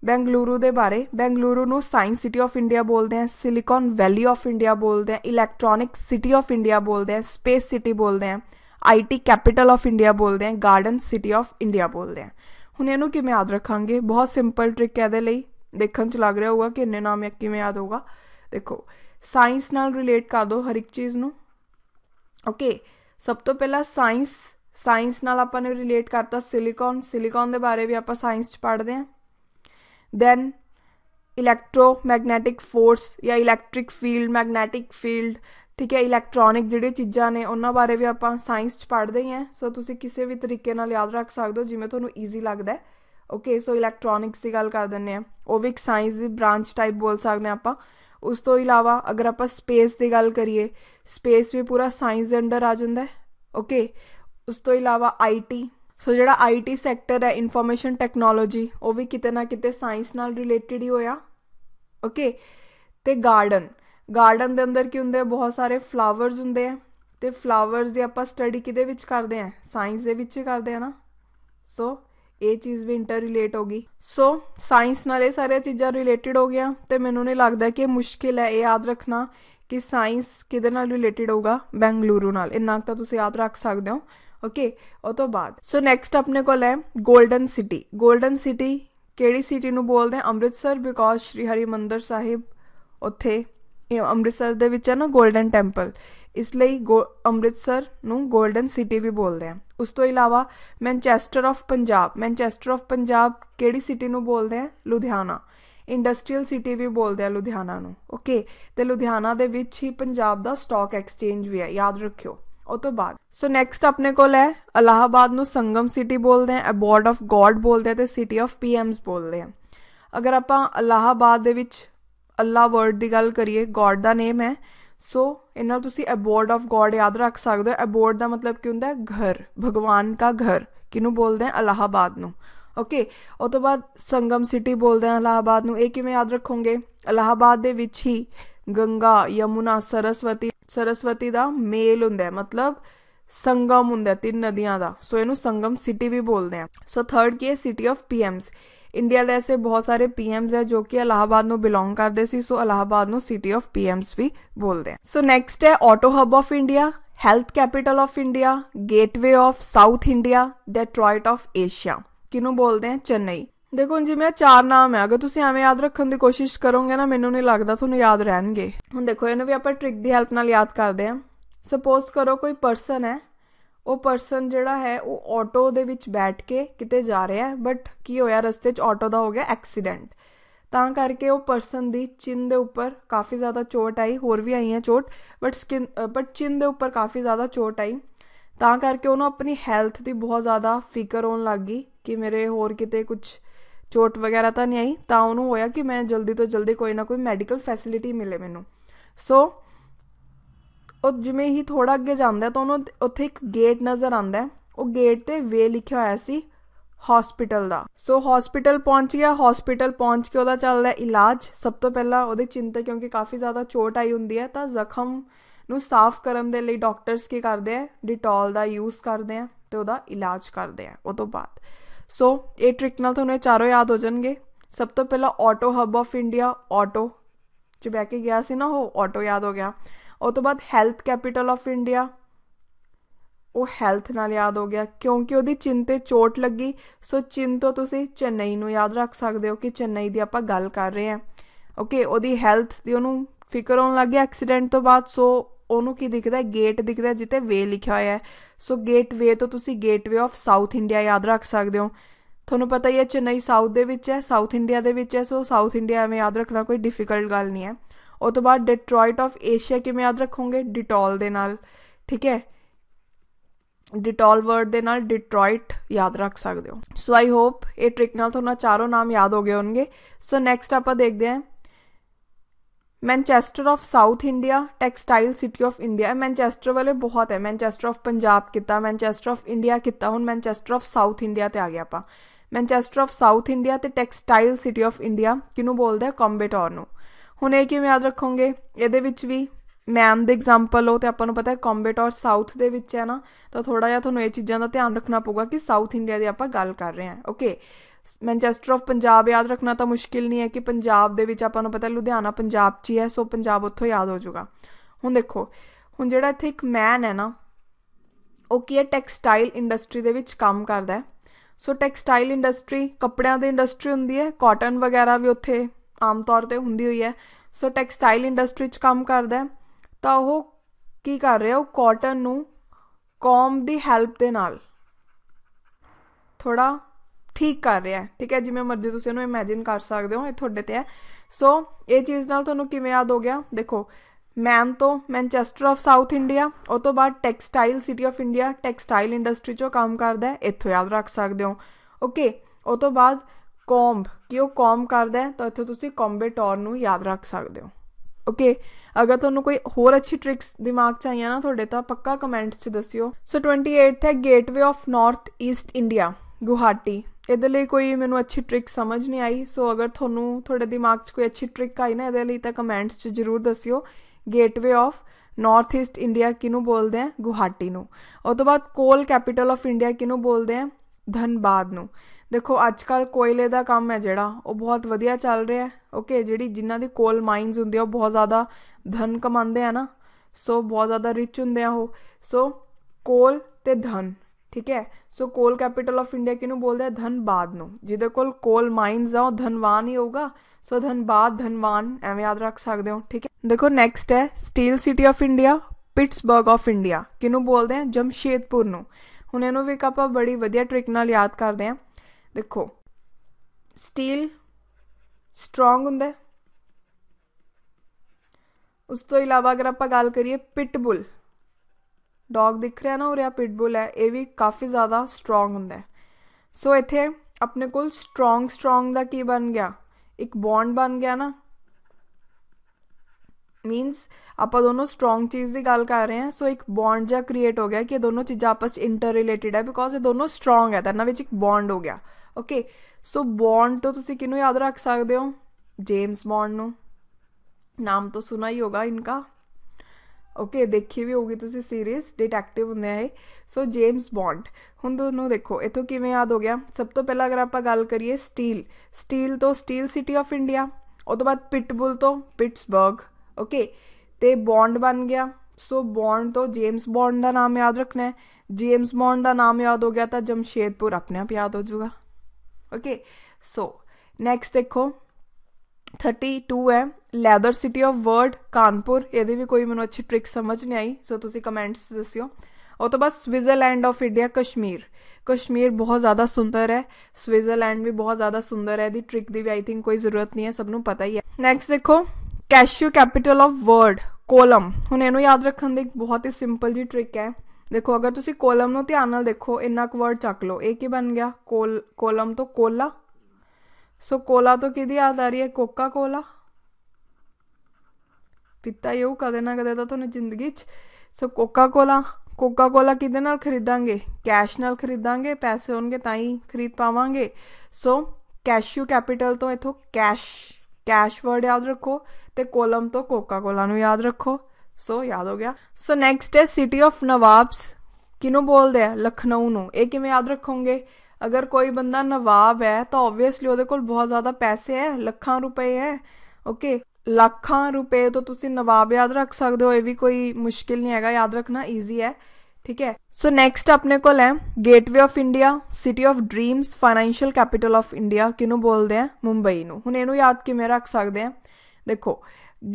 ਬੈਂਗਲੁਰੂ ਦੇ ਬਾਰੇ ਬੈਂਗਲੁਰੂ ਨੂੰ ਸਾਇੰਸ ਸਿਟੀ ਆਫ ਇੰਡੀਆ ਬੋਲਦੇ ਆ ਸਿਲੀਕਨ ਵੈਲੀ ਆਫ ਇੰਡੀਆ ਬੋਲਦੇ ਆ ਇਲੈਕਟ੍ਰੋਨਿਕ ਸਿਟੀ ਆਫ ਇੰਡੀਆ ਬੋਲਦੇ ਆ ਸਪੇਸ ਸਿਟੀ ਬੋਲਦੇ ਆ ਆਈਟੀ ਕੈਪੀਟਲ ਆਫ ਇੰਡੀਆ ਬੋਲਦੇ ਆ ਗਾਰਡਨ ਸਿਟੀ ਆਫ ਇੰਡੀਆ ਬੋਲਦੇ ਆ ਹੁਣ ਇਹਨੂੰ ਕਿਵੇਂ ਯਾਦ ਰੱਖਾਂਗੇ ਬਹੁਤ ਸਿੰਪਲ ਟ੍ਰਿਕ ਹੈ ਇਹਦੇ ਲਈ ਦੇਖਣ ਚ ਲੱਗ ਰਿਹਾ ਹੋਊਗਾ ਕਿ ਇੰਨੇ ਨਾਮ ਕਿਵੇਂ ਯਾਦ ਹੋਊਗਾ ਦੇਖੋ ਸਾਇੰਸ ਨਾਲ ਰਿਲੇਟ ਕਰ ਦੋ ਹਰ ਇੱਕ ਚੀਜ਼ ਨੂੰ ਓਕੇ ਸਭ ਤੋਂ ਪਹਿਲਾਂ ਸਾਇੰਸ ਸਾਇੰਸ ਨਾਲ ਆਪਾਂ ਨੇ ਰਿਲੇਟ ਕਰਤਾ ਸਿਲੀਕਨ ਸਿਲੀਕਨ ਦੇ ਬਾਰੇ ਵੀ ਆਪਾਂ ਸਾਇੰਸ ਚ ਪੜ੍ਹਦੇ ਆਂ ਦੈਨ ਇਲੈਕਟ੍ਰੋਮੈਗਨੈਟਿਕ ਫੋਰਸ ਜਾਂ ਇਲੈਕਟ੍ਰਿਕ ਫੀਲਡ ਮੈਗਨੈਟਿਕ ਫੀਲਡ ਠੀਕ ਹੈ ਇਲੈਕਟ੍ਰੋਨਿਕ ਜਿਹੜੇ ਚੀਜ਼ਾਂ ਨੇ ਉਹਨਾਂ ਬਾਰੇ ਵੀ ਆਪਾਂ ਸਾਇੰਸ ਚ ਪੜ੍ਹਦੇ ਹੀ ਆਂ ਸੋ ਤੁਸੀਂ ਕਿਸੇ ਵੀ ਤਰੀਕੇ ਨਾਲ ਯਾਦ ਰੱਖ ਸਕਦੇ ਹੋ ਜਿਵੇਂ ਤੁਹਾਨੂੰ ਈਜ਼ੀ ਲੱਗਦਾ ਹੈ ਓਕੇ ਸੋ ਇਲੈਕਟ੍ਰੋਨਿਕਸ ਦੀ ਗੱਲ ਕਰ ਦਿੰਨੇ ਆ ਉਹ ਵੀ ਇੱਕ ਸਾਇੰਸ ਦੀ ਬ੍ਰਾਂਚ ਟਾਈਪ ਬੋਲ ਸਕਦੇ ਆ ਆਪਾਂ ਉਸ ਤੋਂ ਇਲਾਵਾ ਅਗਰ ਆਪਾਂ ਸਪੇਸ ਦੀ ਗੱਲ ਕਰੀਏ ਸਪੇਸ ਵੀ ਪੂਰਾ ਸਾਇੰਸ ਦੇ ਅੰਡਰ ਆ ਜਾਂਦਾ ਹੈ ਓਕੇ ਉਸ ਤੋਂ ਇਲਾਵਾ ਆਈਟੀ ਸੋ ਜਿਹੜਾ ਆਈਟੀ ਸੈਕਟਰ ਹੈ ਇਨਫੋਰਮੇਸ਼ਨ ਟੈਕਨੋਲੋਜੀ ਉਹ ਵੀ ਕਿਤੇ ਨਾ ਕਿਤੇ ਸਾਇੰਸ ਨਾਲ ਰਿਲੇਟਡ ਹੀ ਹੋਇਆ ਓਕੇ ਤੇ ਗਾਰਡਨ ਗਾਰਡਨ ਦੇ ਅੰਦਰ ਕੀ ਹੁੰਦੇ ਬਹੁਤ ਸਾਰੇ ਫਲਾਵਰਸ ਹੁੰਦੇ ਆ ਤੇ ਫਲਾਵਰਸ ਦੀ ਆਪਾਂ ਸਟੱਡੀ ਕਿਦੇ ਵਿੱਚ ਕਰਦੇ ਆ ਸਾਇੰਸ ਦੇ ਵਿੱਚ ਹੀ ਕਰਦੇ ਆ ਨਾ ਸੋ ਇਹ ਚੀਜ਼ ਵੀ ਇੰਟਰ ਰਿਲੇਟ ਹੋ ਗਈ ਸੋ ਸਾਇੰਸ ਨਾਲ ਇਹ ਸਾਰੀਆਂ ਚੀਜ਼ਾਂ ਰਿਲੇਟਡ ਹੋ ਗਿਆ ਤੇ ਮੈਨੂੰ ਨਹੀਂ ਲੱਗਦਾ ਕਿ ਮੁਸ਼ਕਿਲ ਹੈ ਇਹ ਯਾਦ ਰੱਖਣਾ ਕਿ ਸਾਇੰਸ ਕਿਹਦੇ ਨਾਲ ਰਿਲੇਟਡ ਹੋਊਗਾ ਬੈਂਗਲੁਰੂ ਨਾਲ ਇੰਨਾ ਤਾਂ ਤੁਸੀਂ ਯਾਦ ਰੱਖ ਸਕਦੇ ਹੋ ਓਕੇ ਉਹ ਤੋਂ ਬਾਅਦ ਸੋ ਨੈਕਸਟ ਆਪਣੇ ਕੋਲ ਹੈ 골ਡਨ ਸਿਟੀ 골ਡਨ ਸਿਟੀ ਕਿਹੜੀ ਸਿਟੀ ਨੂੰ ਬੋਲਦੇ ਆ ਅੰਮ੍ਰਿਤਸਰ ਬਿਕੋਜ਼ ਸ਼੍ਰੀ ਹਰੀ ਮੰਦਰ ਸਾਹਿਬ ਉੱਥੇ ਅੰਮ੍ਰਿਤਸਰ ਦੇ ਵਿੱਚ ਹੈ ਨਾ 골ਡਨ ਟੈਂਪਲ ਇਸ ਲਈ ਅੰਮ੍ਰਿਤਸਰ ਨੂੰ ਗੋਲਡਨ ਸਿਟੀ ਵੀ ਬੋਲਦੇ ਆ ਉਸ ਤੋਂ ਇਲਾਵਾ Manchester of Punjab Manchester of Punjab ਕਿਹੜੀ ਸਿਟੀ ਨੂੰ ਬੋਲਦੇ ਆ ਲੁਧਿਆਣਾ ਇੰਡਸਟਰੀਅਲ ਸਿਟੀ ਵੀ ਬੋਲਦੇ ਆ ਲੁਧਿਆਣਾ ਨੂੰ ਓਕੇ ਤੇ ਲੁਧਿਆਣਾ ਦੇ ਵਿੱਚ ਹੀ ਪੰਜਾਬ ਦਾ ਸਟਾਕ ਐਕਸਚੇਂਜ ਵੀ ਹੈ ਯਾਦ ਰੱਖਿਓ ਉਹ ਤੋਂ ਬਾਅਦ ਸੋ ਨੈਕਸਟ ਆਪਣੇ ਕੋਲ ਹੈ ਅਲਾਹਾਬਾਦ ਨੂੰ ਸੰਗਮ ਸਿਟੀ ਬੋਲਦੇ ਆ ਅਬੋਰਡ ਆਫ ਗੋਡ ਬੋਲਦੇ ਆ ਤੇ ਸਿਟੀ ਆਫ ਪੀਐਮਸ ਬੋਲਦੇ ਆ ਅਗਰ ਆਪਾਂ ਅਲਾਹਾਬਾਦ ਦੇ ਵਿੱਚ ਅੱਲਾ ਵਰਡ ਦੀ ਗੱਲ ਕਰੀਏ ਗੋਡ ਦਾ ਨੇਮ ਹੈ ਸੋ ਇਹ ਨਾਲ ਤੁਸੀਂ ਅਬੋਰਡ ਆਫ ਗੋਡ ਯਾਦ ਰੱਖ ਸਕਦੇ ਹੋ ਅਬੋਰਡ ਦਾ ਮਤਲਬ ਕੀ ਹੁੰਦਾ ਹੈ ਘਰ ਭਗਵਾਨ ਦਾ ਘਰ ਕਿਨੂੰ ਬੋਲਦੇ ਆ ਅਲਾਹਾਬਾਦ ਨੂੰ ਓਕੇ ਉਸ ਤੋਂ ਬਾਅਦ ਸੰਗਮ ਸਿਟੀ ਬੋਲਦੇ ਆ ਅਲਾਹਾਬਾਦ ਨੂੰ ਇਹ ਕਿਵੇਂ ਯਾਦ ਰੱਖੋਗੇ ਅਲਾਹਾਬਾਦ ਦੇ ਵਿੱਚ ਹੀ ਗੰਗਾ ਯਮੁਨਾ ਸਰਸਵਤੀ ਸਰਸਵਤੀ ਦਾ ਮੇਲ ਹੁੰਦਾ ਹੈ ਮਤਲਬ ਸੰਗਮ ਹੁੰਦਾ ਤਿੰਨ ਨਦੀਆਂ ਦਾ ਸੋ ਇਹਨੂੰ ਸੰਗਮ ਸਿਟੀ ਵੀ ਬੋਲਦੇ ਆ ਸੋ ਥਰਡ ਕੀ ਹੈ ਸਿਟੀ ਆਫ ਪੀਐਮਸ ਇੰਡੀਆ ਦੇ ਐਸੇ ਬਹੁਤ ਸਾਰੇ ਪੀਐਮਸ ਹੈ ਜੋ ਕਿ ਅਲਾਹਾਬਾਦ ਨੂੰ ਬਿਲੋਂਗ ਕਰਦੇ ਸੀ ਸੋ ਅਲਾਹਾਬਾਦ ਨੂੰ ਸਿਟੀ ਆਫ ਪੀਐਮਸ ਵੀ ਬੋਲਦੇ ਆ ਸੋ ਨੈਕਸਟ ਹੈ auto hub of India health capital of India gateway of South India Detroit of Asia ਕਿਨੂੰ ਬੋਲਦੇ ਆ ਚੇਨਈ ਦੇਖੋ ਜਿਵੇਂ ਚਾਰ ਨਾਮ ਹੈ ਅਗਰ ਤੁਸੀਂ ਐਵੇਂ ਯਾਦ ਰੱਖਣ ਦੀ ਕੋਸ਼ਿਸ਼ ਕਰੋਗੇ ਨਾ ਮੈਨੂੰ ਨਹੀਂ ਲੱਗਦਾ ਤੁਹਾਨੂੰ ਯਾਦ ਰਹਿਣਗੇ ਹੁਣ ਦੇਖੋ ਇਹਨੂੰ ਵੀ ਆਪਾਂ ਟ੍ਰਿਕ ਦੀ ਹੈਲਪ ਨਾਲ ਯਾਦ ਕਰਦੇ ਆ ਸਪੋਜ਼ ਕਰੋ ਕੋਈ ਪਰਸਨ ਹੈ ਉਹ ਪਰਸਨ ਜਿਹੜਾ ਹੈ ਉਹ ਆਟੋ ਦੇ ਵਿੱਚ ਬੈਠ ਕੇ ਕਿਤੇ ਜਾ ਰਿਹਾ ਹੈ ਬਟ ਕੀ ਹੋਇਆ ਰਸਤੇ 'ਚ ਆਟੋ ਦਾ ਹੋ ਗਿਆ ਐਕਸੀਡੈਂਟ ਤਾਂ ਕਰਕੇ ਉਹ ਪਰਸਨ ਦੀ ਚਿੰਨ ਦੇ ਉੱਪਰ ਕਾਫੀ ਜ਼ਿਆਦਾ ਚੋਟ ਆਈ ਹੋਰ ਵੀ ਆਈਆਂ ਚੋਟ ਬਟ ਸਕਿਨ ਬਟ ਚਿੰਨ ਦੇ ਉੱਪਰ ਕਾਫੀ ਜ਼ਿਆਦਾ ਚੋਟ ਆਈ ਤਾਂ ਕਰਕੇ ਉਹਨੂੰ ਆਪਣੀ ਹੈਲਥ ਦੀ ਬਹੁਤ ਜ਼ਿਆਦਾ ਫਿਕਰ ਹੋਣ ਲੱਗ ਗਈ ਕਿ ਮੇਰੇ ਹੋਰ ਕਿਤੇ ਕੁਝ ਚੋਟ ਵਗੈਰਾ ਤਾਂ ਨਹੀਂ ਆਈ ਤਾਂ ਉਹਨੂੰ ਹੋਇਆ ਕਿ ਮੈਂ ਜਲਦੀ ਤੋਂ ਜਲਦੀ ਕੋਈ ਨਾ ਕੋਈ ਮੈਡੀਕਲ ਫੈਸਿਲਿਟੀ ਮਿਲੇ ਮੈਨੂੰ ਸੋ ਉਹ ਜਿਵੇਂ ਹੀ ਥੋੜਾ ਅੱਗੇ ਜਾਂਦਾ ਤਾਂ ਉਹਨੂੰ ਉੱਥੇ ਇੱਕ ਗੇਟ ਨਜ਼ਰ ਆਉਂਦਾ ਹੈ ਉਹ ਗੇਟ ਤੇ ਵੇ ਲਿਖਿਆ ਹੋਇਆ ਸੀ ਹਸਪੀਟਲ ਦਾ ਸੋ ਹਸਪੀਟਲ ਪਹੁੰਚ ਗਿਆ ਹਸਪੀਟਲ ਪਹੁੰਚ ਕੇ ਉਹਦਾ ਚੱਲਦਾ ਹੈ ਇਲਾਜ ਸਭ ਤੋਂ ਪਹਿਲਾਂ ਉਹਦੇ ਚਿੰਤਾ ਕਿਉਂਕਿ ਕਾਫੀ ਜ਼ਿਆਦਾ ਚੋਟ ਆਈ ਹੁੰਦੀ ਹੈ ਤਾਂ ਜ਼ਖਮ ਨੂੰ ਸਾਫ਼ ਕਰਨ ਦੇ ਲਈ ਡਾਕਟਰਸ ਕੀ ਕਰਦੇ ਆ ਡਿਟੋਲ ਦਾ ਯੂਜ਼ ਕਰਦੇ ਆ ਤੇ ਉਹਦਾ ਇਲਾਜ ਕਰਦੇ ਆ ਉਹ ਤੋਂ ਬਾਅਦ ਸੋ ਇਹ ਟ੍ਰਿਕ ਨਾਲ ਤੁਹਾਨੂੰ ਇਹ ਚਾਰੋਂ ਯਾਦ ਹੋ ਜਾਣਗੇ ਸਭ ਤੋਂ ਪਹਿਲਾਂ auto hub of India auto ਚ ਬਹਿ ਕੇ ਗਿਆ ਸੀ ਨਾ ਉਹ ਆਟੋ ਯਾਦ ਹੋ ਗਿਆ ਉਹ ਤੋਂ ਬਾਅਦ ਹੈਲਥ ਕੈਪੀਟਲ ਆਫ ਇੰਡੀਆ ਉਹ ਹੈਲਥ ਨਾਲ ਯਾਦ ਹੋ ਗਿਆ ਕਿਉਂਕਿ ਉਹਦੀ ਚਿੰਤੇ ਚੋਟ ਲੱਗੀ ਸੋ ਚਿੰਤੋ ਤੁਸੀਂ ਚੇਨਈ ਨੂੰ ਯਾਦ ਰੱਖ ਸਕਦੇ ਹੋ ਕਿ ਚੇਨਈ ਦੀ ਆਪਾਂ ਗੱਲ ਕਰ ਰਹੇ ਹਾਂ ਓਕੇ ਉਹਦੀ ਹੈਲਥ ਦੀ ਉਹਨੂੰ ਫਿਕਰ ਹੋਣ ਲੱਗਿਆ ਐਕਸੀਡੈਂਟ ਤੋਂ ਬਾਅਦ ਸੋ ਉਹਨੂੰ ਕੀ ਦਿਖਦਾ ਹੈ ਗੇਟ ਦਿਖਦਾ ਹੈ ਜਿੱਤੇ ਵੇ ਲਿਖਿਆ ਹੋਇਆ ਹੈ ਸੋ ਗੇਟਵੇ ਤੋਂ ਤੁਸੀਂ ਗੇਟਵੇ ਆਫ ਸਾਊਥ ਇੰਡੀਆ ਯਾਦ ਰੱਖ ਸਕਦੇ ਹੋ ਤੁਹਾਨੂੰ ਪਤਾ ਹੀ ਹੈ ਚੇਨਈ ਸਾਊਥ ਦੇ ਵਿੱਚ ਹੈ ਸਾਊਥ ਇੰਡੀਆ ਦੇ ਵਿੱਚ ਹੈ ਸੋ ਸਾਊਥ ਇੰਡੀਆ ਐਵੇਂ ਯਾਦ ਰੱਖਣਾ ਕੋਈ ਡਿਫਿਕਲਟ ਗੱਲ ਨਹੀਂ ਹੈ ਉਹ ਤੋਂ ਬਾਅਦ ਡਿਟਰੋਇਟ ਆਫ ਏਸ਼ੀਆ ਕਿਵੇਂ ਯਾਦ ਰੱਖੋਗੇ ਡਿਟੋਲ ਦੇ ਨਾਲ ਠੀਕ ਹੈ ਡਿਟੋਲ ਵਰਡ ਦੇ ਨਾਲ ਡਿਟਰੋਇਟ ਯਾਦ ਰੱਖ ਸਕਦੇ ਹੋ ਸੋ ਆਈ ਹੋਪ ਇਹ ਟ੍ਰਿਕ ਨਾਲ ਤੁਹਾਨੂੰ ਚਾਰੋਂ ਨਾਮ ਯਾਦ ਹੋ ਗਏ ਹੋਣਗੇ ਸੋ ਨੈਕਸਟ ਆਪਾਂ ਦੇਖਦੇ ਹਾਂ Manchester of South India textile city of India Manchester ਵਾਲੇ ਬਹੁਤ ਹੈ ਮੈਨਚੈਸਟਰ ਆਫ ਪੰਜਾਬ ਕਿਤਾ ਮੈਨਚੈਸਟਰ ਆਫ ਇੰਡੀਆ ਕਿਤਾ ਹੁਣ ਮੈਨਚੈਸਟਰ ਆਫ ਸਾਊਥ ਇੰਡੀਆ ਤੇ ਆ ਗਿਆ ਆਪਾਂ ਮੈਨਚੈਸਟਰ ਆਫ ਸਾਊਥ ਇੰਡੀਆ ਤੇ ਟੈਕਸਟਾਈਲ ਸਿਟੀ ਆਫ ਇੰਡੀਆ ਕਿਨੂੰ ਬੋਲਦੇ ਹੈ ਕੰਬੇਟੋਰ ਨੂੰ ਹੁਣ ਇਹ ਕਿਵੇਂ ਯਾਦ ਰੱਖੋਗੇ ਇਹਦੇ ਵਿੱਚ ਵੀ ਮੈਨ ਦੇ ਐਗਜ਼ਾਮਪਲ ਹੋ ਤੇ ਆਪਾਂ ਨੂੰ ਪਤਾ ਹੈ ਕੰਬੈਟ ਔਰ ਸਾਊਥ ਦੇ ਵਿੱਚ ਹੈ ਨਾ ਤਾਂ ਥੋੜਾ ਜਿਹਾ ਤੁਹਾਨੂੰ ਇਹ ਚੀਜ਼ਾਂ ਦਾ ਧਿਆਨ ਰੱਖਣਾ ਪਊਗਾ ਕਿ ਸਾਊਥ ਇੰਡੀਆ ਦੀ ਆਪਾਂ ਗੱਲ ਕਰ ਰਹੇ ਹਾਂ ਓਕੇ ਮੈਂਚੈਸਟਰ ਆਫ ਪੰਜਾਬ ਯਾਦ ਰੱਖਣਾ ਤਾਂ ਮੁਸ਼ਕਿਲ ਨਹੀਂ ਹੈ ਕਿ ਪੰਜਾਬ ਦੇ ਵਿੱਚ ਆਪਾਂ ਨੂੰ ਪਤਾ ਲੁਧਿਆਣਾ ਪੰਜਾਬ 'ਚ ਹੀ ਹੈ ਸੋ ਪੰਜਾਬ ਉੱਥੋਂ ਯਾਦ ਹੋ ਜਾਊਗਾ ਹੁਣ ਦੇਖੋ ਹੁਣ ਜਿਹੜਾ ਇੱਥੇ ਇੱਕ ਮੈਨ ਹੈ ਨਾ ਉਹ ਕੀ ਹੈ ਟੈਕਸਟਾਈਲ ਇੰਡਸਟਰੀ ਦੇ ਵਿੱਚ ਕੰਮ ਕਰਦਾ ਹੈ ਸੋ ਟੈਕਸਟਾਈਲ ਇੰਡਸਟਰੀ ਕੱਪੜਿਆਂ ਦੀ ਇੰਡਸਟਰੀ ਹੁੰਦੀ ਹੈ ਕਾਟਨ ਵਗੈਰਾ ਵੀ ਉੱਥੇ ਆਮ ਤੌਰ ਤੇ ਹੁੰਦੀ ਹੋਈ ਹੈ ਸੋ ਟੈਕਸਟਾਈਲ ਇੰਡਸਟਰੀ 'ਚ ਕੰਮ ਕਰਦਾ ਹੈ ਤਾਂ ਉਹ ਕੀ ਕਰ ਰਿਹਾ ਉਹ ਕਾਟਨ ਨੂੰ ਕੌਮ ਦੀ ਹੈਲਪ ਦੇ ਨਾਲ ਥੋੜਾ ਠੀਕ ਕਰ ਰਿਹਾ ਹੈ ਠੀਕ ਹੈ ਜਿਵੇਂ ਮਰਜ਼ੀ ਤੁਸੀਂ ਇਹਨੂੰ ਇਮੇਜਿਨ ਕਰ ਸਕਦੇ ਹੋ ਇਹ ਤੁਹਾਡੇ ਤੇ ਹੈ ਸੋ ਇਹ ਚੀਜ਼ ਨਾਲ ਤੁਹਾਨੂੰ ਕਿਵੇਂ ਯਾਦ ਹੋ ਗਿਆ ਦੇਖੋ ਮੈਮ ਤੋਂ ਮੈਂਚੈਸਟਰ ਆਫ ਸਾਊਥ ਇੰਡੀਆ ਉਹ ਤੋਂ ਬਾਅਦ textile city of India textile industry 'ਚੋਂ ਕੰਮ ਕਰਦਾ ਹੈ ਇੱਥੋਂ ਯਾਦ ਰੱਖ ਸਕਦੇ ਹੋ ਓਕੇ ਉਹ ਤੋਂ ਬਾਅਦ ਕੌਂਬ ਕਿ ਉਹ ਕੌਂਬ ਕਰਦਾ ਤਾਂ ਇੱਥੇ ਤੁਸੀਂ ਕੰਬੇਟੋਰ ਨੂੰ ਯਾਦ ਰੱਖ ਸਕਦੇ ਹੋ ਓਕੇ ਅਗਰ ਤੁਹਾਨੂੰ ਕੋਈ ਹੋਰ ਅੱਛੀ ਟ੍ਰਿਕਸ ਦਿਮਾਗ ਚ ਆਈਆਂ ਨਾ ਤੁਹਾਡੇ ਤਾਂ ਪੱਕਾ ਕਮੈਂਟਸ ਚ ਦੱਸਿਓ ਸੋ 28th ਹੈ gateway of North East India Guwahati ਇਹਦੇ ਲਈ ਕੋਈ ਮੈਨੂੰ ਅੱਛੀ ਟ੍ਰਿਕ ਸਮਝ ਨਹੀਂ ਆਈ ਸੋ ਅਗਰ ਤੁਹਾਨੂੰ ਤੁਹਾਡੇ ਦਿਮਾਗ 'ਚ ਕੋਈ ਅੱਛੀ ਟ੍ਰਿਕ ਆਈ ਨਾ ਇਹਦੇ ਲਈ ਤਾਂ ਕਮੈਂਟਸ 'ਚ ਜ਼ਰੂਰ ਦੱਸਿਓ gateway of North East India ਕਿਨੂੰ ਬੋਲਦੇ ਆ ਗੁਹਾਟੀ ਨੂੰ ਉਸ ਤੋਂ ਬਾਅਦ ਕੋਲ ਕੈਪੀਟਲ ਆਫ ਇੰਡੀਆ ਕਿਨੂੰ ਬੋਲਦੇ ਆ ਧਨਬਾਦ ਨੂੰ ਦੇਖੋ ਅੱਜ ਕੱਲ ਕੋਇਲੇ ਦਾ ਕੰਮ ਹੈ ਜਿਹੜਾ ਉਹ ਬਹੁਤ ਵਧੀਆ ਚੱਲ ਰਿਹਾ ਓਕੇ ਜਿਹੜੀ ਜਿਨ੍ਹਾਂ ਦੀ ਕੋਲ ਮਾਈਨਸ ਹੁੰਦੇ ਆ ਉਹ ਬਹੁਤ ਜ਼ਿਆਦਾ ਧਨ ਕਮਾਉਂਦੇ ਆ ਨਾ ਸੋ ਬਹੁਤ ਜ਼ਿਆਦਾ ਰਿਚ ਹੁੰਦੇ ਆ ਉਹ ਸੋ ਕੋਲ ਤੇ ਧਨ ਠੀਕ ਹੈ ਸੋ ਕੋਲ ਕੈਪੀਟਲ ਆਫ ਇੰਡੀਆ ਕਿਹਨੂੰ ਬੋਲਦੇ ਆ ਧਨਬਾਦ ਨੂੰ ਜਿਹਦੇ ਕੋਲ ਕੋਲ ਮਾਈਨਸ ਆ ਉਹ ਧਨਵਾਨ ਹੀ ਹੋਊਗਾ ਸੋ ਧਨਬਾਦ ਧਨਵਾਨ ਐਵੇਂ ਯਾਦ ਰੱਖ ਸਕਦੇ ਹੋ ਠੀਕ ਹੈ ਦੇਖੋ ਨੈਕਸਟ ਹੈ steel city of India Pittsburgh of India ਕਿਹਨੂੰ ਬੋਲਦੇ ਆ ਜਮਸ਼ੇਦਪੁਰ ਨੂੰ ਹੁਣ ਇਹਨੂੰ ਵੀ ਆਪਾਂ ਬੜੀ ਵਧੀਆ ਟ੍ਰਿਕ ਨਾਲ ਯਾਦ ਕਰਦੇ ਆ देखो स्टील स्ट्रोंग होंगे उस तो इलावा अगर आप गल करिए पिटबुल डॉग दिख रहा ना और पिटबुल है ये भी काफ़ी ज़्यादा स्ट्रोंग होंगे सो इत अपने को स्ट्रोंग स्ट्रोंग का की बन गया एक बॉन्ड बन गया ना मीनस आप दोनों स्ट्रोंग चीज़ की गल कर रहे हैं सो एक बॉन्ड जहा क्रिएट हो गया कि दोनों चीज़ा आपस इंटर रिलेटिड है बिकॉज ये दोनों स्ट्रोंग है तो इन्होंने एक बॉन्ड हो गया ਓਕੇ ਸੋ ਬੌਂਡ ਤੋਂ ਤੁਸੀਂ ਕਿਹਨੂੰ ਯਾਦ ਰੱਖ ਸਕਦੇ ਹੋ ਜੇਮਸ ਬੌਂਡ ਨੂੰ ਨਾਮ ਤੋਂ ਸੁਣਾ ਹੀ ਹੋਗਾ ਇਨਕਾ ਓਕੇ ਦੇਖੀ ਵੀ ਹੋਗੀ ਤੁਸੀਂ ਸੀਰੀਜ਼ ਡਿਟੈਕਟਿਵ ਹੁੰਦੇ ਆ ਇਹ ਸੋ ਜੇਮਸ ਬੌਂਡ ਹੁਣ ਤੁਹਾਨੂੰ ਦੇਖੋ ਇਥੋਂ ਕਿਵੇਂ ਯਾਦ ਹੋ ਗਿਆ ਸਭ ਤੋਂ ਪਹਿਲਾਂ ਅਗਰ ਆਪਾਂ ਗੱਲ ਕਰੀਏ ਸਟੀਲ ਸਟੀਲ ਤੋਂ ਸਟੀਲ ਸਿਟੀ ਆਫ ਇੰਡੀਆ ਉਸ ਤੋਂ ਬਾਅਦ ਪਿਟਬੁਲ ਤੋਂ ਪਿਟਸਬਰਗ ਓਕੇ ਤੇ ਬੌਂਡ ਬਣ ਗਿਆ ਸੋ ਬੌਂਡ ਤੋਂ ਜੇਮਸ ਬੌਂਡ ਦਾ ਨਾਮ ਯਾਦ ਰੱਖਣਾ ਹੈ ਜੇਮਸ ਬੌਂਡ ਦਾ ਨਾਮ ਯਾਦ ਹੋ ਗਿਆ ਤਾਂ ਜਮਸ਼ੇਦਪੁਰ ਆਪਣੇ ਆਪ ਯਾਦ ਹੋ ਜਾਊਗਾ ओके सो ਨੈਕਸਟ ਦੇਖੋ 32 ਹੈ leather city of world Kanpur ਇਹਦੇ ਵੀ ਕੋਈ ਮੈਨੂੰ ਅੱਛੀ ਟ੍ਰਿਕ ਸਮਝ ਨਹੀਂ ਆਈ ਸੋ ਤੁਸੀਂ ਕਮੈਂਟਸ ਦੱਸਿਓ ਉਹ ਤੋਂ ਬਸ Switzerland of India Kashmir Kashmir ਬਹੁਤ ਜ਼ਿਆਦਾ ਸੁੰਦਰ ਹੈ ਸਵਿਟਜ਼ਰਲੈਂਡ ਵੀ ਬਹੁਤ ਜ਼ਿਆਦਾ ਸੁੰਦਰ ਹੈ ਇਹਦੀ trick the we I think ਕੋਈ ਜ਼ਰੂਰਤ ਨਹੀਂ ਹੈ ਸਭ ਨੂੰ ਪਤਾ ਹੀ ਹੈ ਨੈਕਸਟ ਦੇਖੋ cashew capital of world Kollam ਹੁਣ ਇਹਨੂੰ ਯਾਦ ਰੱਖਣ ਦੀ ਬਹੁਤ ਹੀ ਸਿੰਪਲ ਜੀ ਟ੍ਰਿਕ ਹੈ ਦੇਖੋ ਅਗਰ ਤੁਸੀਂ ਕੋਲਮ ਨੂੰ ਧਿਆਨ ਨਾਲ ਦੇਖੋ ਇੰਨਾ ਕੁ ਵਰਡ ਚੱਕ ਲਓ ਇਹ ਕੀ ਬਣ ਗਿਆ ਕੋਲ ਕੋਲਮ ਤੋਂ ਕੋਲਾ ਸੋ ਕੋਲਾ ਤੋਂ ਕਿਹਦੀ ਆਦ ਆ ਰਹੀ ਹੈ ਕੋਕਾ ਕੋਲਾ ਪਿੱਤਾ ਇਹੋ ਕਦੇ ਨਾ ਕਦੇ ਤਾਂ ਤੁਹਾਨੂੰ ਜ਼ਿੰਦਗੀ 'ਚ ਸੋ ਕੋਕਾ ਕੋਲਾ ਕੋਕਾ ਕੋਲਾ ਕਿਹਦੇ ਨਾਲ ਖਰੀਦਾਂਗੇ ਕੈਸ਼ ਨਾਲ ਖਰੀਦਾਂਗੇ ਪੈਸੇ ਹੋਣਗੇ ਤਾਂ ਹੀ ਖਰੀਦ ਪਾਵਾਂਗੇ ਸੋ ਕੈਸ਼ੂ ਕੈਪੀਟਲ ਤੋਂ ਇਥੋਂ ਕੈਸ਼ ਕੈਸ਼ ਵਰਡ ਯਾਦ ਰੱਖੋ ਤੇ ਕੋਲਮ ਤੋਂ ਕੋਕਾ ਕੋਲਾ ਨੂੰ ਯਾਦ ਰੱਖੋ ਸੋ ਯਾਦ ਹੋ ਗਿਆ ਸੋ ਨੈਕਸਟ ਹੈ ਸਿਟੀ ਆਫ ਨਵਾਬਸ ਕਿਨੂੰ ਬੋਲਦੇ ਆ ਲਖਨਊ ਨੂੰ ਇਹ ਕਿਵੇਂ ਯਾਦ ਰੱਖੋਗੇ ਅਗਰ ਕੋਈ ਬੰਦਾ ਨਵਾਬ ਹੈ ਤਾਂ ਆਬਵੀਅਸਲੀ ਉਹਦੇ ਕੋਲ ਬਹੁਤ ਜ਼ਿਆਦਾ ਪੈਸੇ ਹੈ ਲੱਖਾਂ ਰੁਪਏ ਹੈ ਓਕੇ ਲੱਖਾਂ ਰੁਪਏ ਤੋਂ ਤੁਸੀਂ ਨਵਾਬ ਯਾਦ ਰੱਖ ਸਕਦੇ ਹੋ ਇਹ ਵੀ ਕੋਈ ਮੁਸ਼ਕਿਲ ਨਹੀਂ ਹੈਗਾ ਯਾਦ ਰੱਖਣਾ ਈਜ਼ੀ ਹੈ ਠੀਕ ਹੈ ਸੋ ਨੈਕਸਟ ਆਪਣੇ ਕੋਲ ਹੈ gateway of India city of dreams financial capital of India ਕਿਨੂੰ ਬੋਲਦੇ ਆ ਮੁੰਬਈ ਨੂੰ ਹੁਣ ਇਹਨੂੰ ਯਾਦ ਕਿਵੇਂ ਰੱਖ ਸਕਦੇ ਆ ਦੇਖੋ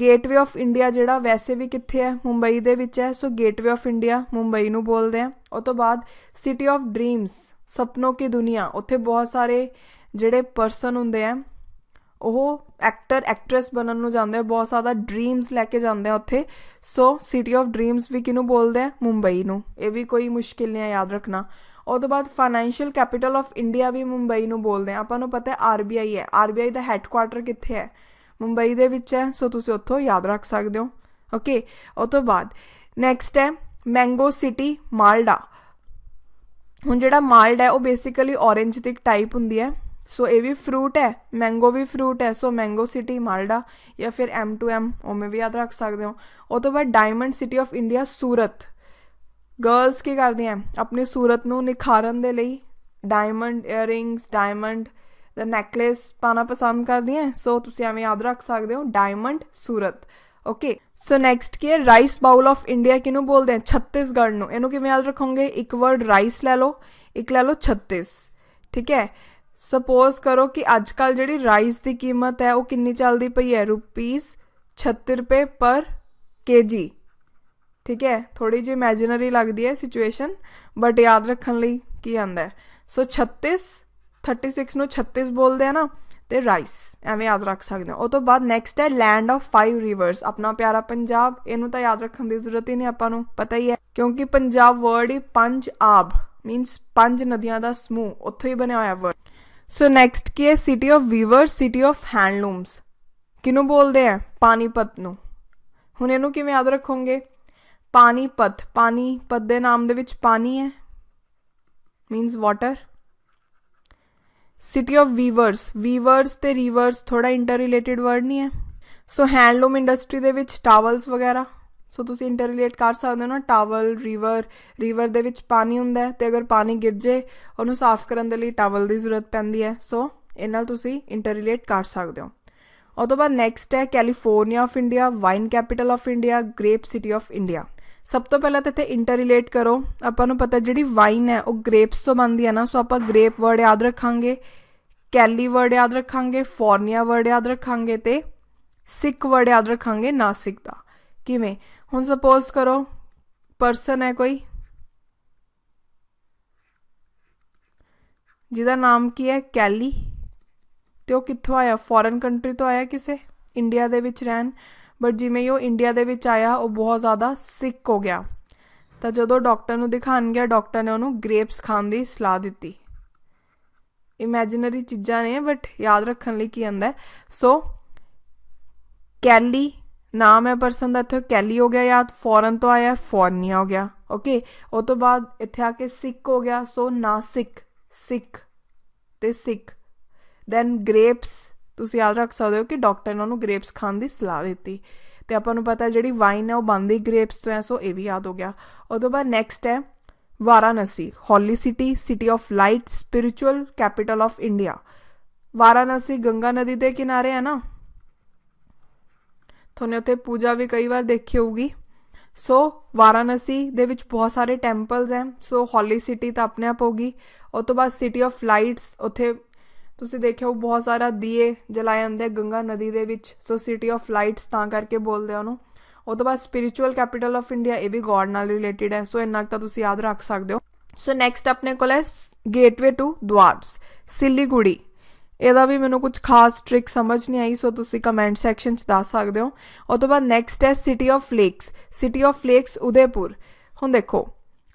ਗੇਟਵੇ ਆਫ ਇੰਡੀਆ ਜਿਹੜਾ ਵੈਸੇ ਵੀ ਕਿੱਥੇ ਹੈ ਮੁੰਬਈ ਦੇ ਵਿੱਚ ਹੈ so gateway of India Mumbai ਨੂੰ ਬੋਲਦੇ ਆ ਉਸ ਤੋਂ ਬਾਅਦ ਸਿਟੀ ਆਫ ਡ੍ਰੀਮਸ ਸੁਪਨੋ ਕੀ ਦੁਨੀਆ ਉੱਥੇ ਬਹੁਤ ਸਾਰੇ ਜਿਹੜੇ ਪਰਸਨ ਹੁੰਦੇ ਆ ਉਹ ਐਕਟਰ ਐਕਟ੍ਰੈਸ ਬਣਨ ਨੂੰ ਜਾਂਦੇ ਆ ਬਹੁਤ ਸਾਰਾ ਡ੍ਰੀਮਸ ਲੈ ਕੇ ਜਾਂਦੇ ਆ ਉੱਥੇ ਸੋ ਸਿਟੀ ਆਫ ਡ੍ਰੀਮਸ ਵੀ ਕਿਨੂੰ ਬੋਲਦੇ ਆ ਮੁੰਬਈ ਨੂੰ ਇਹ ਵੀ ਕੋਈ ਮੁਸ਼ਕਿਲ ਨਹੀਂ ਆ ਯਾਦ ਰੱਖਣਾ ਉਸ ਤੋਂ ਬਾਅਦ ਫਾਈਨੈਂਸ਼ੀਅਲ ਕੈਪੀਟਲ ਆਫ ਇੰਡੀਆ ਵੀ ਮੁੰਬਈ ਨੂੰ ਬੋਲਦੇ ਆ ਆਪਾਂ ਨੂੰ ਪਤਾ ਹੈ ਆਰਬੀਆਈ ਹੈ ਆਰਬੀਆਈ ਦਾ ਹੈੱਡਕੁਆਰਟਰ ਕਿੱਥੇ ਹੈ ਮੁੰਬਈ ਦੇ ਵਿੱਚ ਹੈ ਸੋ ਤੁਸੀਂ ਉੱਥੋਂ ਯਾਦ ਰੱਖ ਸਕਦੇ ਹੋ ਓਕੇ ਉਸ ਤੋਂ ਬਾਅਦ ਨੈਕਸਟ ਹੈ ਮੈਂਗੋ ਸਿਟੀ ਮਾਲਡਾ ਹੁਣ ਜਿਹੜਾ ਮਾਲਡ ਹੈ ਉਹ ਬੇਸਿਕਲੀ ਔਰੇਂਜ ਦੀ ਟਾਈਪ ਹੁੰਦੀ ਹੈ ਸੋ ਇਹ ਵੀ ਫਰੂਟ ਹੈ ਮੈਂਗੋ ਵੀ ਫਰੂਟ ਹੈ ਸੋ ਮੈਂਗੋ ਸਿਟੀ ਮਾਲਡਾ ਜਾਂ ਫਿਰ ਐਮ ਟੂ ਐਮ ਉਵੇਂ ਵੀ ਯਾਦ ਰੱਖ ਸਕਦੇ ਹੋ ਉਸ ਤੋਂ ਬਾਅਦ diamond city of India Surat girls ਕੀ ਕਰਦੀਆਂ ਆਪਣੀ ਸੂਰਤ ਨੂੰ ਨਿਖਾਰਨ ਦੇ ਲਈ ਡਾਇਮੰਡ ਇਅਰਿੰਗਸ ਡਾਇਮੰਡ ਦਾ ਨੈਕਲੇਸ ਪਾਣਾ ਪਸੰਦ ਕਰਦੀ ਹੈ ਸੋ ਤੁਸੀਂ ਐਵੇਂ ਯਾਦ ਰੱਖ ਸਕਦੇ ਹੋ diamond Surat okay so next ਕੀ ਹੈ ਰਾਈਸ ਬਾਉਲ ਆਫ ਇੰਡੀਆ ਕਿਨੂੰ ਬੋਲਦੇ ਆ ਛੱਤੀਸਗੜ੍ਹ ਨੂੰ ਇਹਨੂੰ ਕਿਵੇਂ ਯਾਦ ਰੱਖੋਗੇ ਇੱਕ ਵਰਡ ਰਾਈਸ ਲੈ ਲਓ ਇੱਕ ਲੈ ਲਓ 36 ਠੀਕ ਹੈ ਸਪੋਜ਼ ਕਰੋ ਕਿ ਅੱਜ ਕੱਲ ਜਿਹੜੀ ਰਾਈਸ ਦੀ ਕੀਮਤ ਹੈ ਉਹ ਕਿੰਨੀ ਚੱਲਦੀ ਪਈ ਹੈ ਰੁਪੀਸ 36 ਰੁਪਏ ਪਰ ਕੇਜੀ ਠੀਕ ਹੈ ਥੋੜੀ ਜਿਹੀ ਇਮੇਜਿਨਰੀ ਲੱਗਦੀ ਹੈ ਸਿਚੁਏਸ਼ਨ ਬਟ ਯਾਦ ਰੱਖਣ ਲਈ ਕੀ ਆਂਦਾ ਹੈ ਸੋ 36 36 ਨੂੰ 36 ਬੋਲਦੇ ਆ ਨਾ ਤੇ ਰਾਈਸ ਐਵੇਂ ਯਾਦ ਰੱਖ ਸਕਦੇ ਹੋ ਉਹ ਤੋਂ ਬਾਅਦ ਨੈਕਸਟ ਹੈ ਲੈਂਡ ਆਫ ਫਾਈਵ ਰਿਵਰਸ ਆਪਣਾ ਪਿਆਰਾ ਪੰਜਾਬ ਇਹਨੂੰ ਤਾਂ ਯਾਦ ਰੱਖਣ ਦੀ ਜ਼ਰੂਰਤ ਹੀ ਨਹੀਂ ਆਪਾਂ ਨੂੰ ਪਤਾ ਹੀ ਹੈ ਕਿਉਂਕਿ ਪੰਜਾਬ ਵਰਡ ਹੀ ਪੰਜ ਆਬ ਮੀਨਸ ਪੰਜ ਨਦੀਆਂ ਦਾ ਸਮੂਹ ਉੱਥੋਂ ਹੀ ਬਣਿਆ ਹੋਇਆ ਵਰਡ ਸੋ ਨੈਕਸਟ ਕੀ ਹੈ city of weavers city of handlooms ਕਿਨੂੰ ਬੋਲਦੇ ਆ ਪਾਨੀਪਤ ਨੂੰ ਹੁਣ ਇਹਨੂੰ ਕਿਵੇਂ ਯਾਦ ਰੱਖੋਗੇ ਪਾਨੀਪਤ ਪਾਨੀਪਤ ਦੇ ਨਾਮ ਦੇ ਵਿੱਚ ਪਾਣੀ ਹੈ means water city of weavers weavers ਤੇ ਰੀਵਰਸ ਥੋੜਾ ਇੰਟਰ ਰਿਲੇਟਡ ਵਰਡ ਨਹੀਂ ਹੈ ਸੋ ਹੈਂਡਲੂਮ ਇੰਡਸਟਰੀ ਦੇ ਵਿੱਚ ਟਾਵਲਸ ਵਗੈਰਾ ਸੋ ਤੁਸੀਂ ਇੰਟਰ ਰਿਲੇਟ ਕਰ ਸਕਦੇ ਹੋ ਨਾ ਟਾਵਲ ਰੀਵਰ ਰੀਵਰ ਦੇ ਵਿੱਚ ਪਾਣੀ ਹੁੰਦਾ ਹੈ ਤੇ ਅਗਰ ਪਾਣੀ ਗਿਰ ਜੇ ਉਹਨੂੰ ਸਾਫ਼ ਕਰਨ ਦੇ ਲਈ ਟਾਵਲ ਦੀ ਜ਼ਰੂਰਤ ਪੈਂਦੀ ਹੈ ਸੋ ਇਹ ਨਾਲ ਤੁਸੀਂ ਇੰਟਰ ਰਿਲੇਟ ਕਰ ਸਕਦੇ ਹੋ ਉਹ ਤੋਂ ਬਾਅਦ ਨੈਕਸਟ ਹੈ California of India wine capital of India grape city of India ਸਭ ਤੋਂ ਪਹਿਲਾਂ ਤਾਂ ਇੱਥੇ ਇੰਟਰਰੀਲੇਟ ਕਰੋ ਆਪਾਂ ਨੂੰ ਪਤਾ ਜਿਹੜੀ ਵਾਈਨ ਹੈ ਉਹ ਗ੍ਰੇਪਸ ਤੋਂ ਬਣਦੀ ਹੈ ਨਾ ਸੋ ਆਪਾਂ ਗ੍ਰੇਪ ਵਰਡ ਯਾਦ ਰੱਖਾਂਗੇ ਕੈਲੀ ਵਰਡ ਯਾਦ ਰੱਖਾਂਗੇ ਫੋਰਨੀਆ ਵਰਡ ਯਾਦ ਰੱਖਾਂਗੇ ਤੇ ਸਿੱਕ ਵਰਡ ਯਾਦ ਰੱਖਾਂਗੇ ਨਾਸਿਕ ਦਾ ਕਿਵੇਂ ਹੁਣ ਸਪੋਜ਼ ਕਰੋ ਪਰਸਨ ਹੈ ਕੋਈ ਜਿਹਦਾ ਨਾਮ ਕੀ ਹੈ ਕੈਲੀ ਤੇ ਉਹ ਕਿੱਥੋਂ ਆਇਆ ਫੋਰਨ ਕੰਟਰੀ ਤੋਂ ਆਇਆ ਕਿਸੇ ਇੰਡੀਆ ਦੇ ਵਿੱਚ ਰਹਿਣ ਬਟ ਜਿਵੇਂ ਹੀ ਉਹ ਇੰਡੀਆ ਦੇ ਵਿੱਚ ਆਇਆ ਉਹ ਬਹੁਤ ਜ਼ਿਆਦਾ ਸਿਕ ਹੋ ਗਿਆ ਤਾਂ ਜਦੋਂ ਡਾਕਟਰ ਨੂੰ ਦਿਖਾਣ ਗਿਆ ਡਾਕਟਰ ਨੇ ਉਹਨੂੰ ਗ੍ਰੇਪਸ ਖਾਣ ਦੀ ਸਲਾਹ ਦਿੱਤੀ ਇਮੇਜਿਨਰੀ ਚੀਜ਼ਾਂ ਨੇ ਬਟ ਯਾਦ ਰੱਖਣ ਲਈ ਕੀ ਹੁੰਦਾ ਸੋ ਕੈਲੀ ਨਾਮ ਹੈ ਪਰਸਨ ਦਾ ਇੱਥੇ ਕੈਲੀ ਹੋ ਗਿਆ ਯਾਦ ਫੌਰਨ ਤੋਂ ਆਇਆ ਫੌਰਨੀਆ ਹੋ ਗਿਆ ਓਕੇ ਉਹ ਤੋਂ ਬਾਅਦ ਇੱਥੇ ਆ ਕੇ ਸਿਕ ਹੋ ਗਿਆ ਸੋ ਨਾਸਿਕ ਸਿਕ ਤੇ ਸਿਕ ਦੈਨ ਗ੍ਰੇਪਸ ਤੁਸੀਂ ਯਾਦ ਰੱਖ ਸਕਦੇ ਹੋ ਕਿ ਡਾਕਟਰ ਨੇ ਉਹਨੂੰ ਗ੍ਰੇਪਸ ਖਾਣ ਦੀ ਸਲਾਹ ਦਿੱਤੀ ਤੇ ਆਪਾਂ ਨੂੰ ਪਤਾ ਜਿਹੜੀ ਵਾਈਨ ਹੈ ਉਹ ਬੰਦੀ ਗ੍ਰੇਪਸ ਤੋਂ ਐ ਸੋ ਇਹ ਵੀ ਯਾਦ ਹੋ ਗਿਆ ਉਦੋਂ ਬਾਅਦ ਨੈਕਸਟ ਹੈ Varanasi holy city city of light spiritual capital of India Varanasi Ganga ਨਦੀ ਦੇ ਕਿਨਾਰੇ ਹੈ ਨਾ ਤੁਹਾਨੂੰ ਉੱਥੇ ਪੂਜਾ ਵੀ ਕਈ ਵਾਰ ਦੇਖੀ ਹੋਊਗੀ ਸੋ ਵਾਰਾਨਸੀ ਦੇ ਵਿੱਚ ਬਹੁਤ ਸਾਰੇ ਟੈਂਪਲਸ ਹੈ ਸੋ ਹੌਲੀ ਸਿਟੀ ਤਾਂ ਆਪਣੇ ਆਪ ਹੋਗੀ ਉਸ ਤੋਂ ਬਾਅਦ ਸਿਟੀ ਆਫ ਲਾਈਟਸ ਉੱਥੇ ਤੁਸੀਂ ਦੇਖਿਆ ਉਹ ਬਹੁਤ ਸਾਰਾ ਦੀਏ ਜਲਾਏ ਜਾਂਦੇ ਗੰਗਾ ਨਦੀ ਦੇ ਵਿੱਚ ਸੋ ਸਿਟੀ ਆਫ ਲਾਈਟਸ ਤਾਂ ਕਰਕੇ ਬੋਲਦੇ ਆ ਉਹਨੂੰ ਉਹ ਤੋਂ ਬਾਅਦ ਸਪਿਰਚੁਅਲ ਕੈਪੀਟਲ ਆਫ ਇੰਡੀਆ ਇਹ ਵੀ ਗੋਡ ਨਾਲ ਰਿਲੇਟਡ ਹੈ ਸੋ ਇੰਨਾ ਤਾਂ ਤੁਸੀਂ ਯਾਦ ਰੱਖ ਸਕਦੇ ਹੋ ਸੋ ਨੈਕਸਟ ਆਪਣੇ ਕੋਲ ਹੈ ਗੇਟਵੇ ਟੂ ਦਵਾਰਸ ਸਿਲੀਗੁੜੀ ਇਹਦਾ ਵੀ ਮੈਨੂੰ ਕੁਝ ਖਾਸ ਟ੍ਰਿਕ ਸਮਝ ਨਹੀਂ ਆਈ ਸੋ ਤੁਸੀਂ ਕਮੈਂਟ ਸੈਕਸ਼ਨ 'ਚ ਦੱਸ ਸਕਦੇ ਹੋ ਉਹ ਤੋਂ ਬਾਅਦ ਨੈਕਸਟ ਹੈ city of lakes city of lakes Udaipur ਹੁਣ ਦੇਖੋ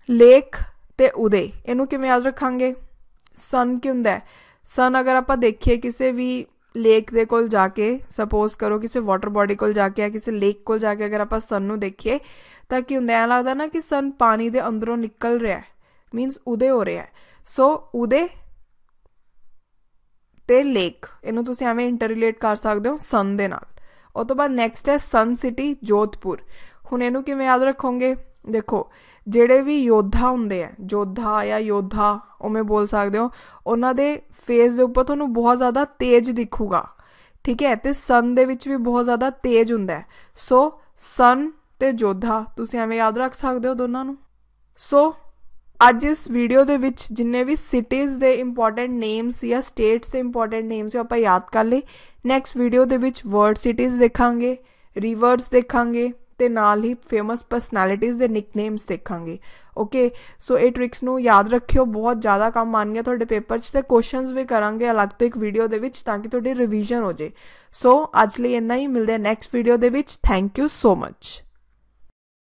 ਲੇਕ ਤੇ ਉਦੇ ਇਹਨੂੰ ਕਿਵੇਂ ਯਾਦ ਰੱਖਾਂਗੇ ਸਨ ਕੀ ਹੁੰਦਾ ਹੈ ਸਨ ਅਗਰ ਆਪਾਂ ਦੇਖੀਏ ਕਿਸੇ ਵੀ ਲੇਕ ਦੇ ਕੋਲ ਜਾ ਕੇ ਸਪੋਜ਼ ਕਰੋ ਕਿਸੇ ਵਾਟਰ ਬਾਡੀ ਕੋਲ ਜਾ ਕੇ ਜਾਂ ਕਿਸੇ ਲੇਕ ਕੋਲ ਜਾ ਕੇ ਅਗਰ ਆਪਾਂ ਸਨ ਨੂੰ ਦੇਖੀਏ ਤਾਂ ਕੀ ਹੁੰਦਾ ਐ ਲੱਗਦਾ ਨਾ ਕਿ ਸਨ ਪਾਣੀ ਦੇ ਅੰਦਰੋਂ ਨਿਕਲ ਰਿਹਾ ਹੈ ਮੀਨਸ ਉਦੇ ਹੋ ਰਿਹਾ ਹੈ ਸੋ ਉਦੇ ਤੇ ਲੇਕ ਇਹਨੂੰ ਤੁਸੀਂ ਐਵੇਂ ਇੰਟਰਰੀਲੇਟ ਕਰ ਸਕਦੇ ਹੋ ਸਨ ਦੇ ਨਾਲ ਉਸ ਤੋਂ ਬਾਅਦ ਨੈਕਸਟ ਹੈ ਸਨ ਸਿਟੀ ਜੋਧਪੁਰ ਹੁਣ ਇਹਨੂੰ ਕਿਵੇਂ ਯਾਦ ਰੱਖੋਗੇ ਦੇਖੋ ਜਿਹੜੇ ਵੀ ਯੋਧਾ ਹੁੰਦੇ ਆ ਯੋਧਾ ਜਾਂ ਯੋਧਾ ਉਵੇਂ ਬੋਲ ਸਕਦੇ ਹੋ ਉਹਨਾਂ ਦੇ ਫੇਸ ਦੇ ਉੱਪਰ ਤੁਹਾਨੂੰ ਬਹੁਤ ਜ਼ਿਆਦਾ ਤੇਜ ਦਿਖੂਗਾ ਠੀਕ ਹੈ ਤੇ ਸਨ ਦੇ ਵਿੱਚ ਵੀ ਬਹੁਤ ਜ਼ਿਆਦਾ ਤੇਜ ਹੁੰਦਾ ਸੋ ਸਨ ਤੇ ਯੋਧਾ ਤੁਸੀਂ ਐਵੇਂ ਯਾਦ ਰੱਖ ਸਕਦੇ ਹੋ ਦੋਨਾਂ ਨੂੰ ਸੋ ਅੱਜ ਇਸ ਵੀਡੀਓ ਦੇ ਵਿੱਚ ਜਿੰਨੇ ਵੀ ਸਿਟੀਜ਼ ਦੇ ਇੰਪੋਰਟੈਂਟ ਨੇਮਸ ਜਾਂ ਸਟੇਟਸ ਦੇ ਇੰਪੋਰਟੈਂਟ ਨੇਮਸ ਆਪਾਂ ਯਾਦ ਕਰ ਲਈ ਨੈਕਸਟ ਵੀਡੀਓ ਦੇ ਵਿੱਚ ਵਰਡ ਸਿਟੀਜ਼ ਦੇਖਾਂਗੇ ਰਿਵਰਸ ਦੇਖਾਂਗੇ ਤੇ ਨਾਲ ਹੀ ਫੇਮਸ ਪਰਸਨੈਲਿਟੀਆਂ ਦੇ ਨਿਕਨੇਮਸ ਦੇਖਾਂਗੇ ਓਕੇ ਸੋ ਇਹ ਟ੍ਰਿਕਸ ਨੂੰ ਯਾਦ ਰੱਖਿਓ ਬਹੁਤ ਜ਼ਿਆਦਾ ਕੰਮ ਆਣਗੇ ਤੁਹਾਡੇ ਪੇਪਰ 'ਚ ਤੇ ਕੁਐਸਚਨਸ ਵੀ ਕਰਾਂਗੇ ਅਲੱਗ ਤੋਂ ਇੱਕ ਵੀਡੀਓ ਦੇ ਵਿੱਚ ਤਾਂ ਕਿ ਤੁਹਾਡੀ ਰਿਵੀਜ਼ਨ ਹੋ ਜੇ ਸੋ ਅੱਜ ਲਈ ਇੰਨਾ ਹੀ ਮਿਲਦੇ ਨੈਕਸਟ ਵੀਡੀਓ ਦੇ ਵਿੱਚ ਥੈਂਕ ਯੂ ਸੋ ਮੱਚ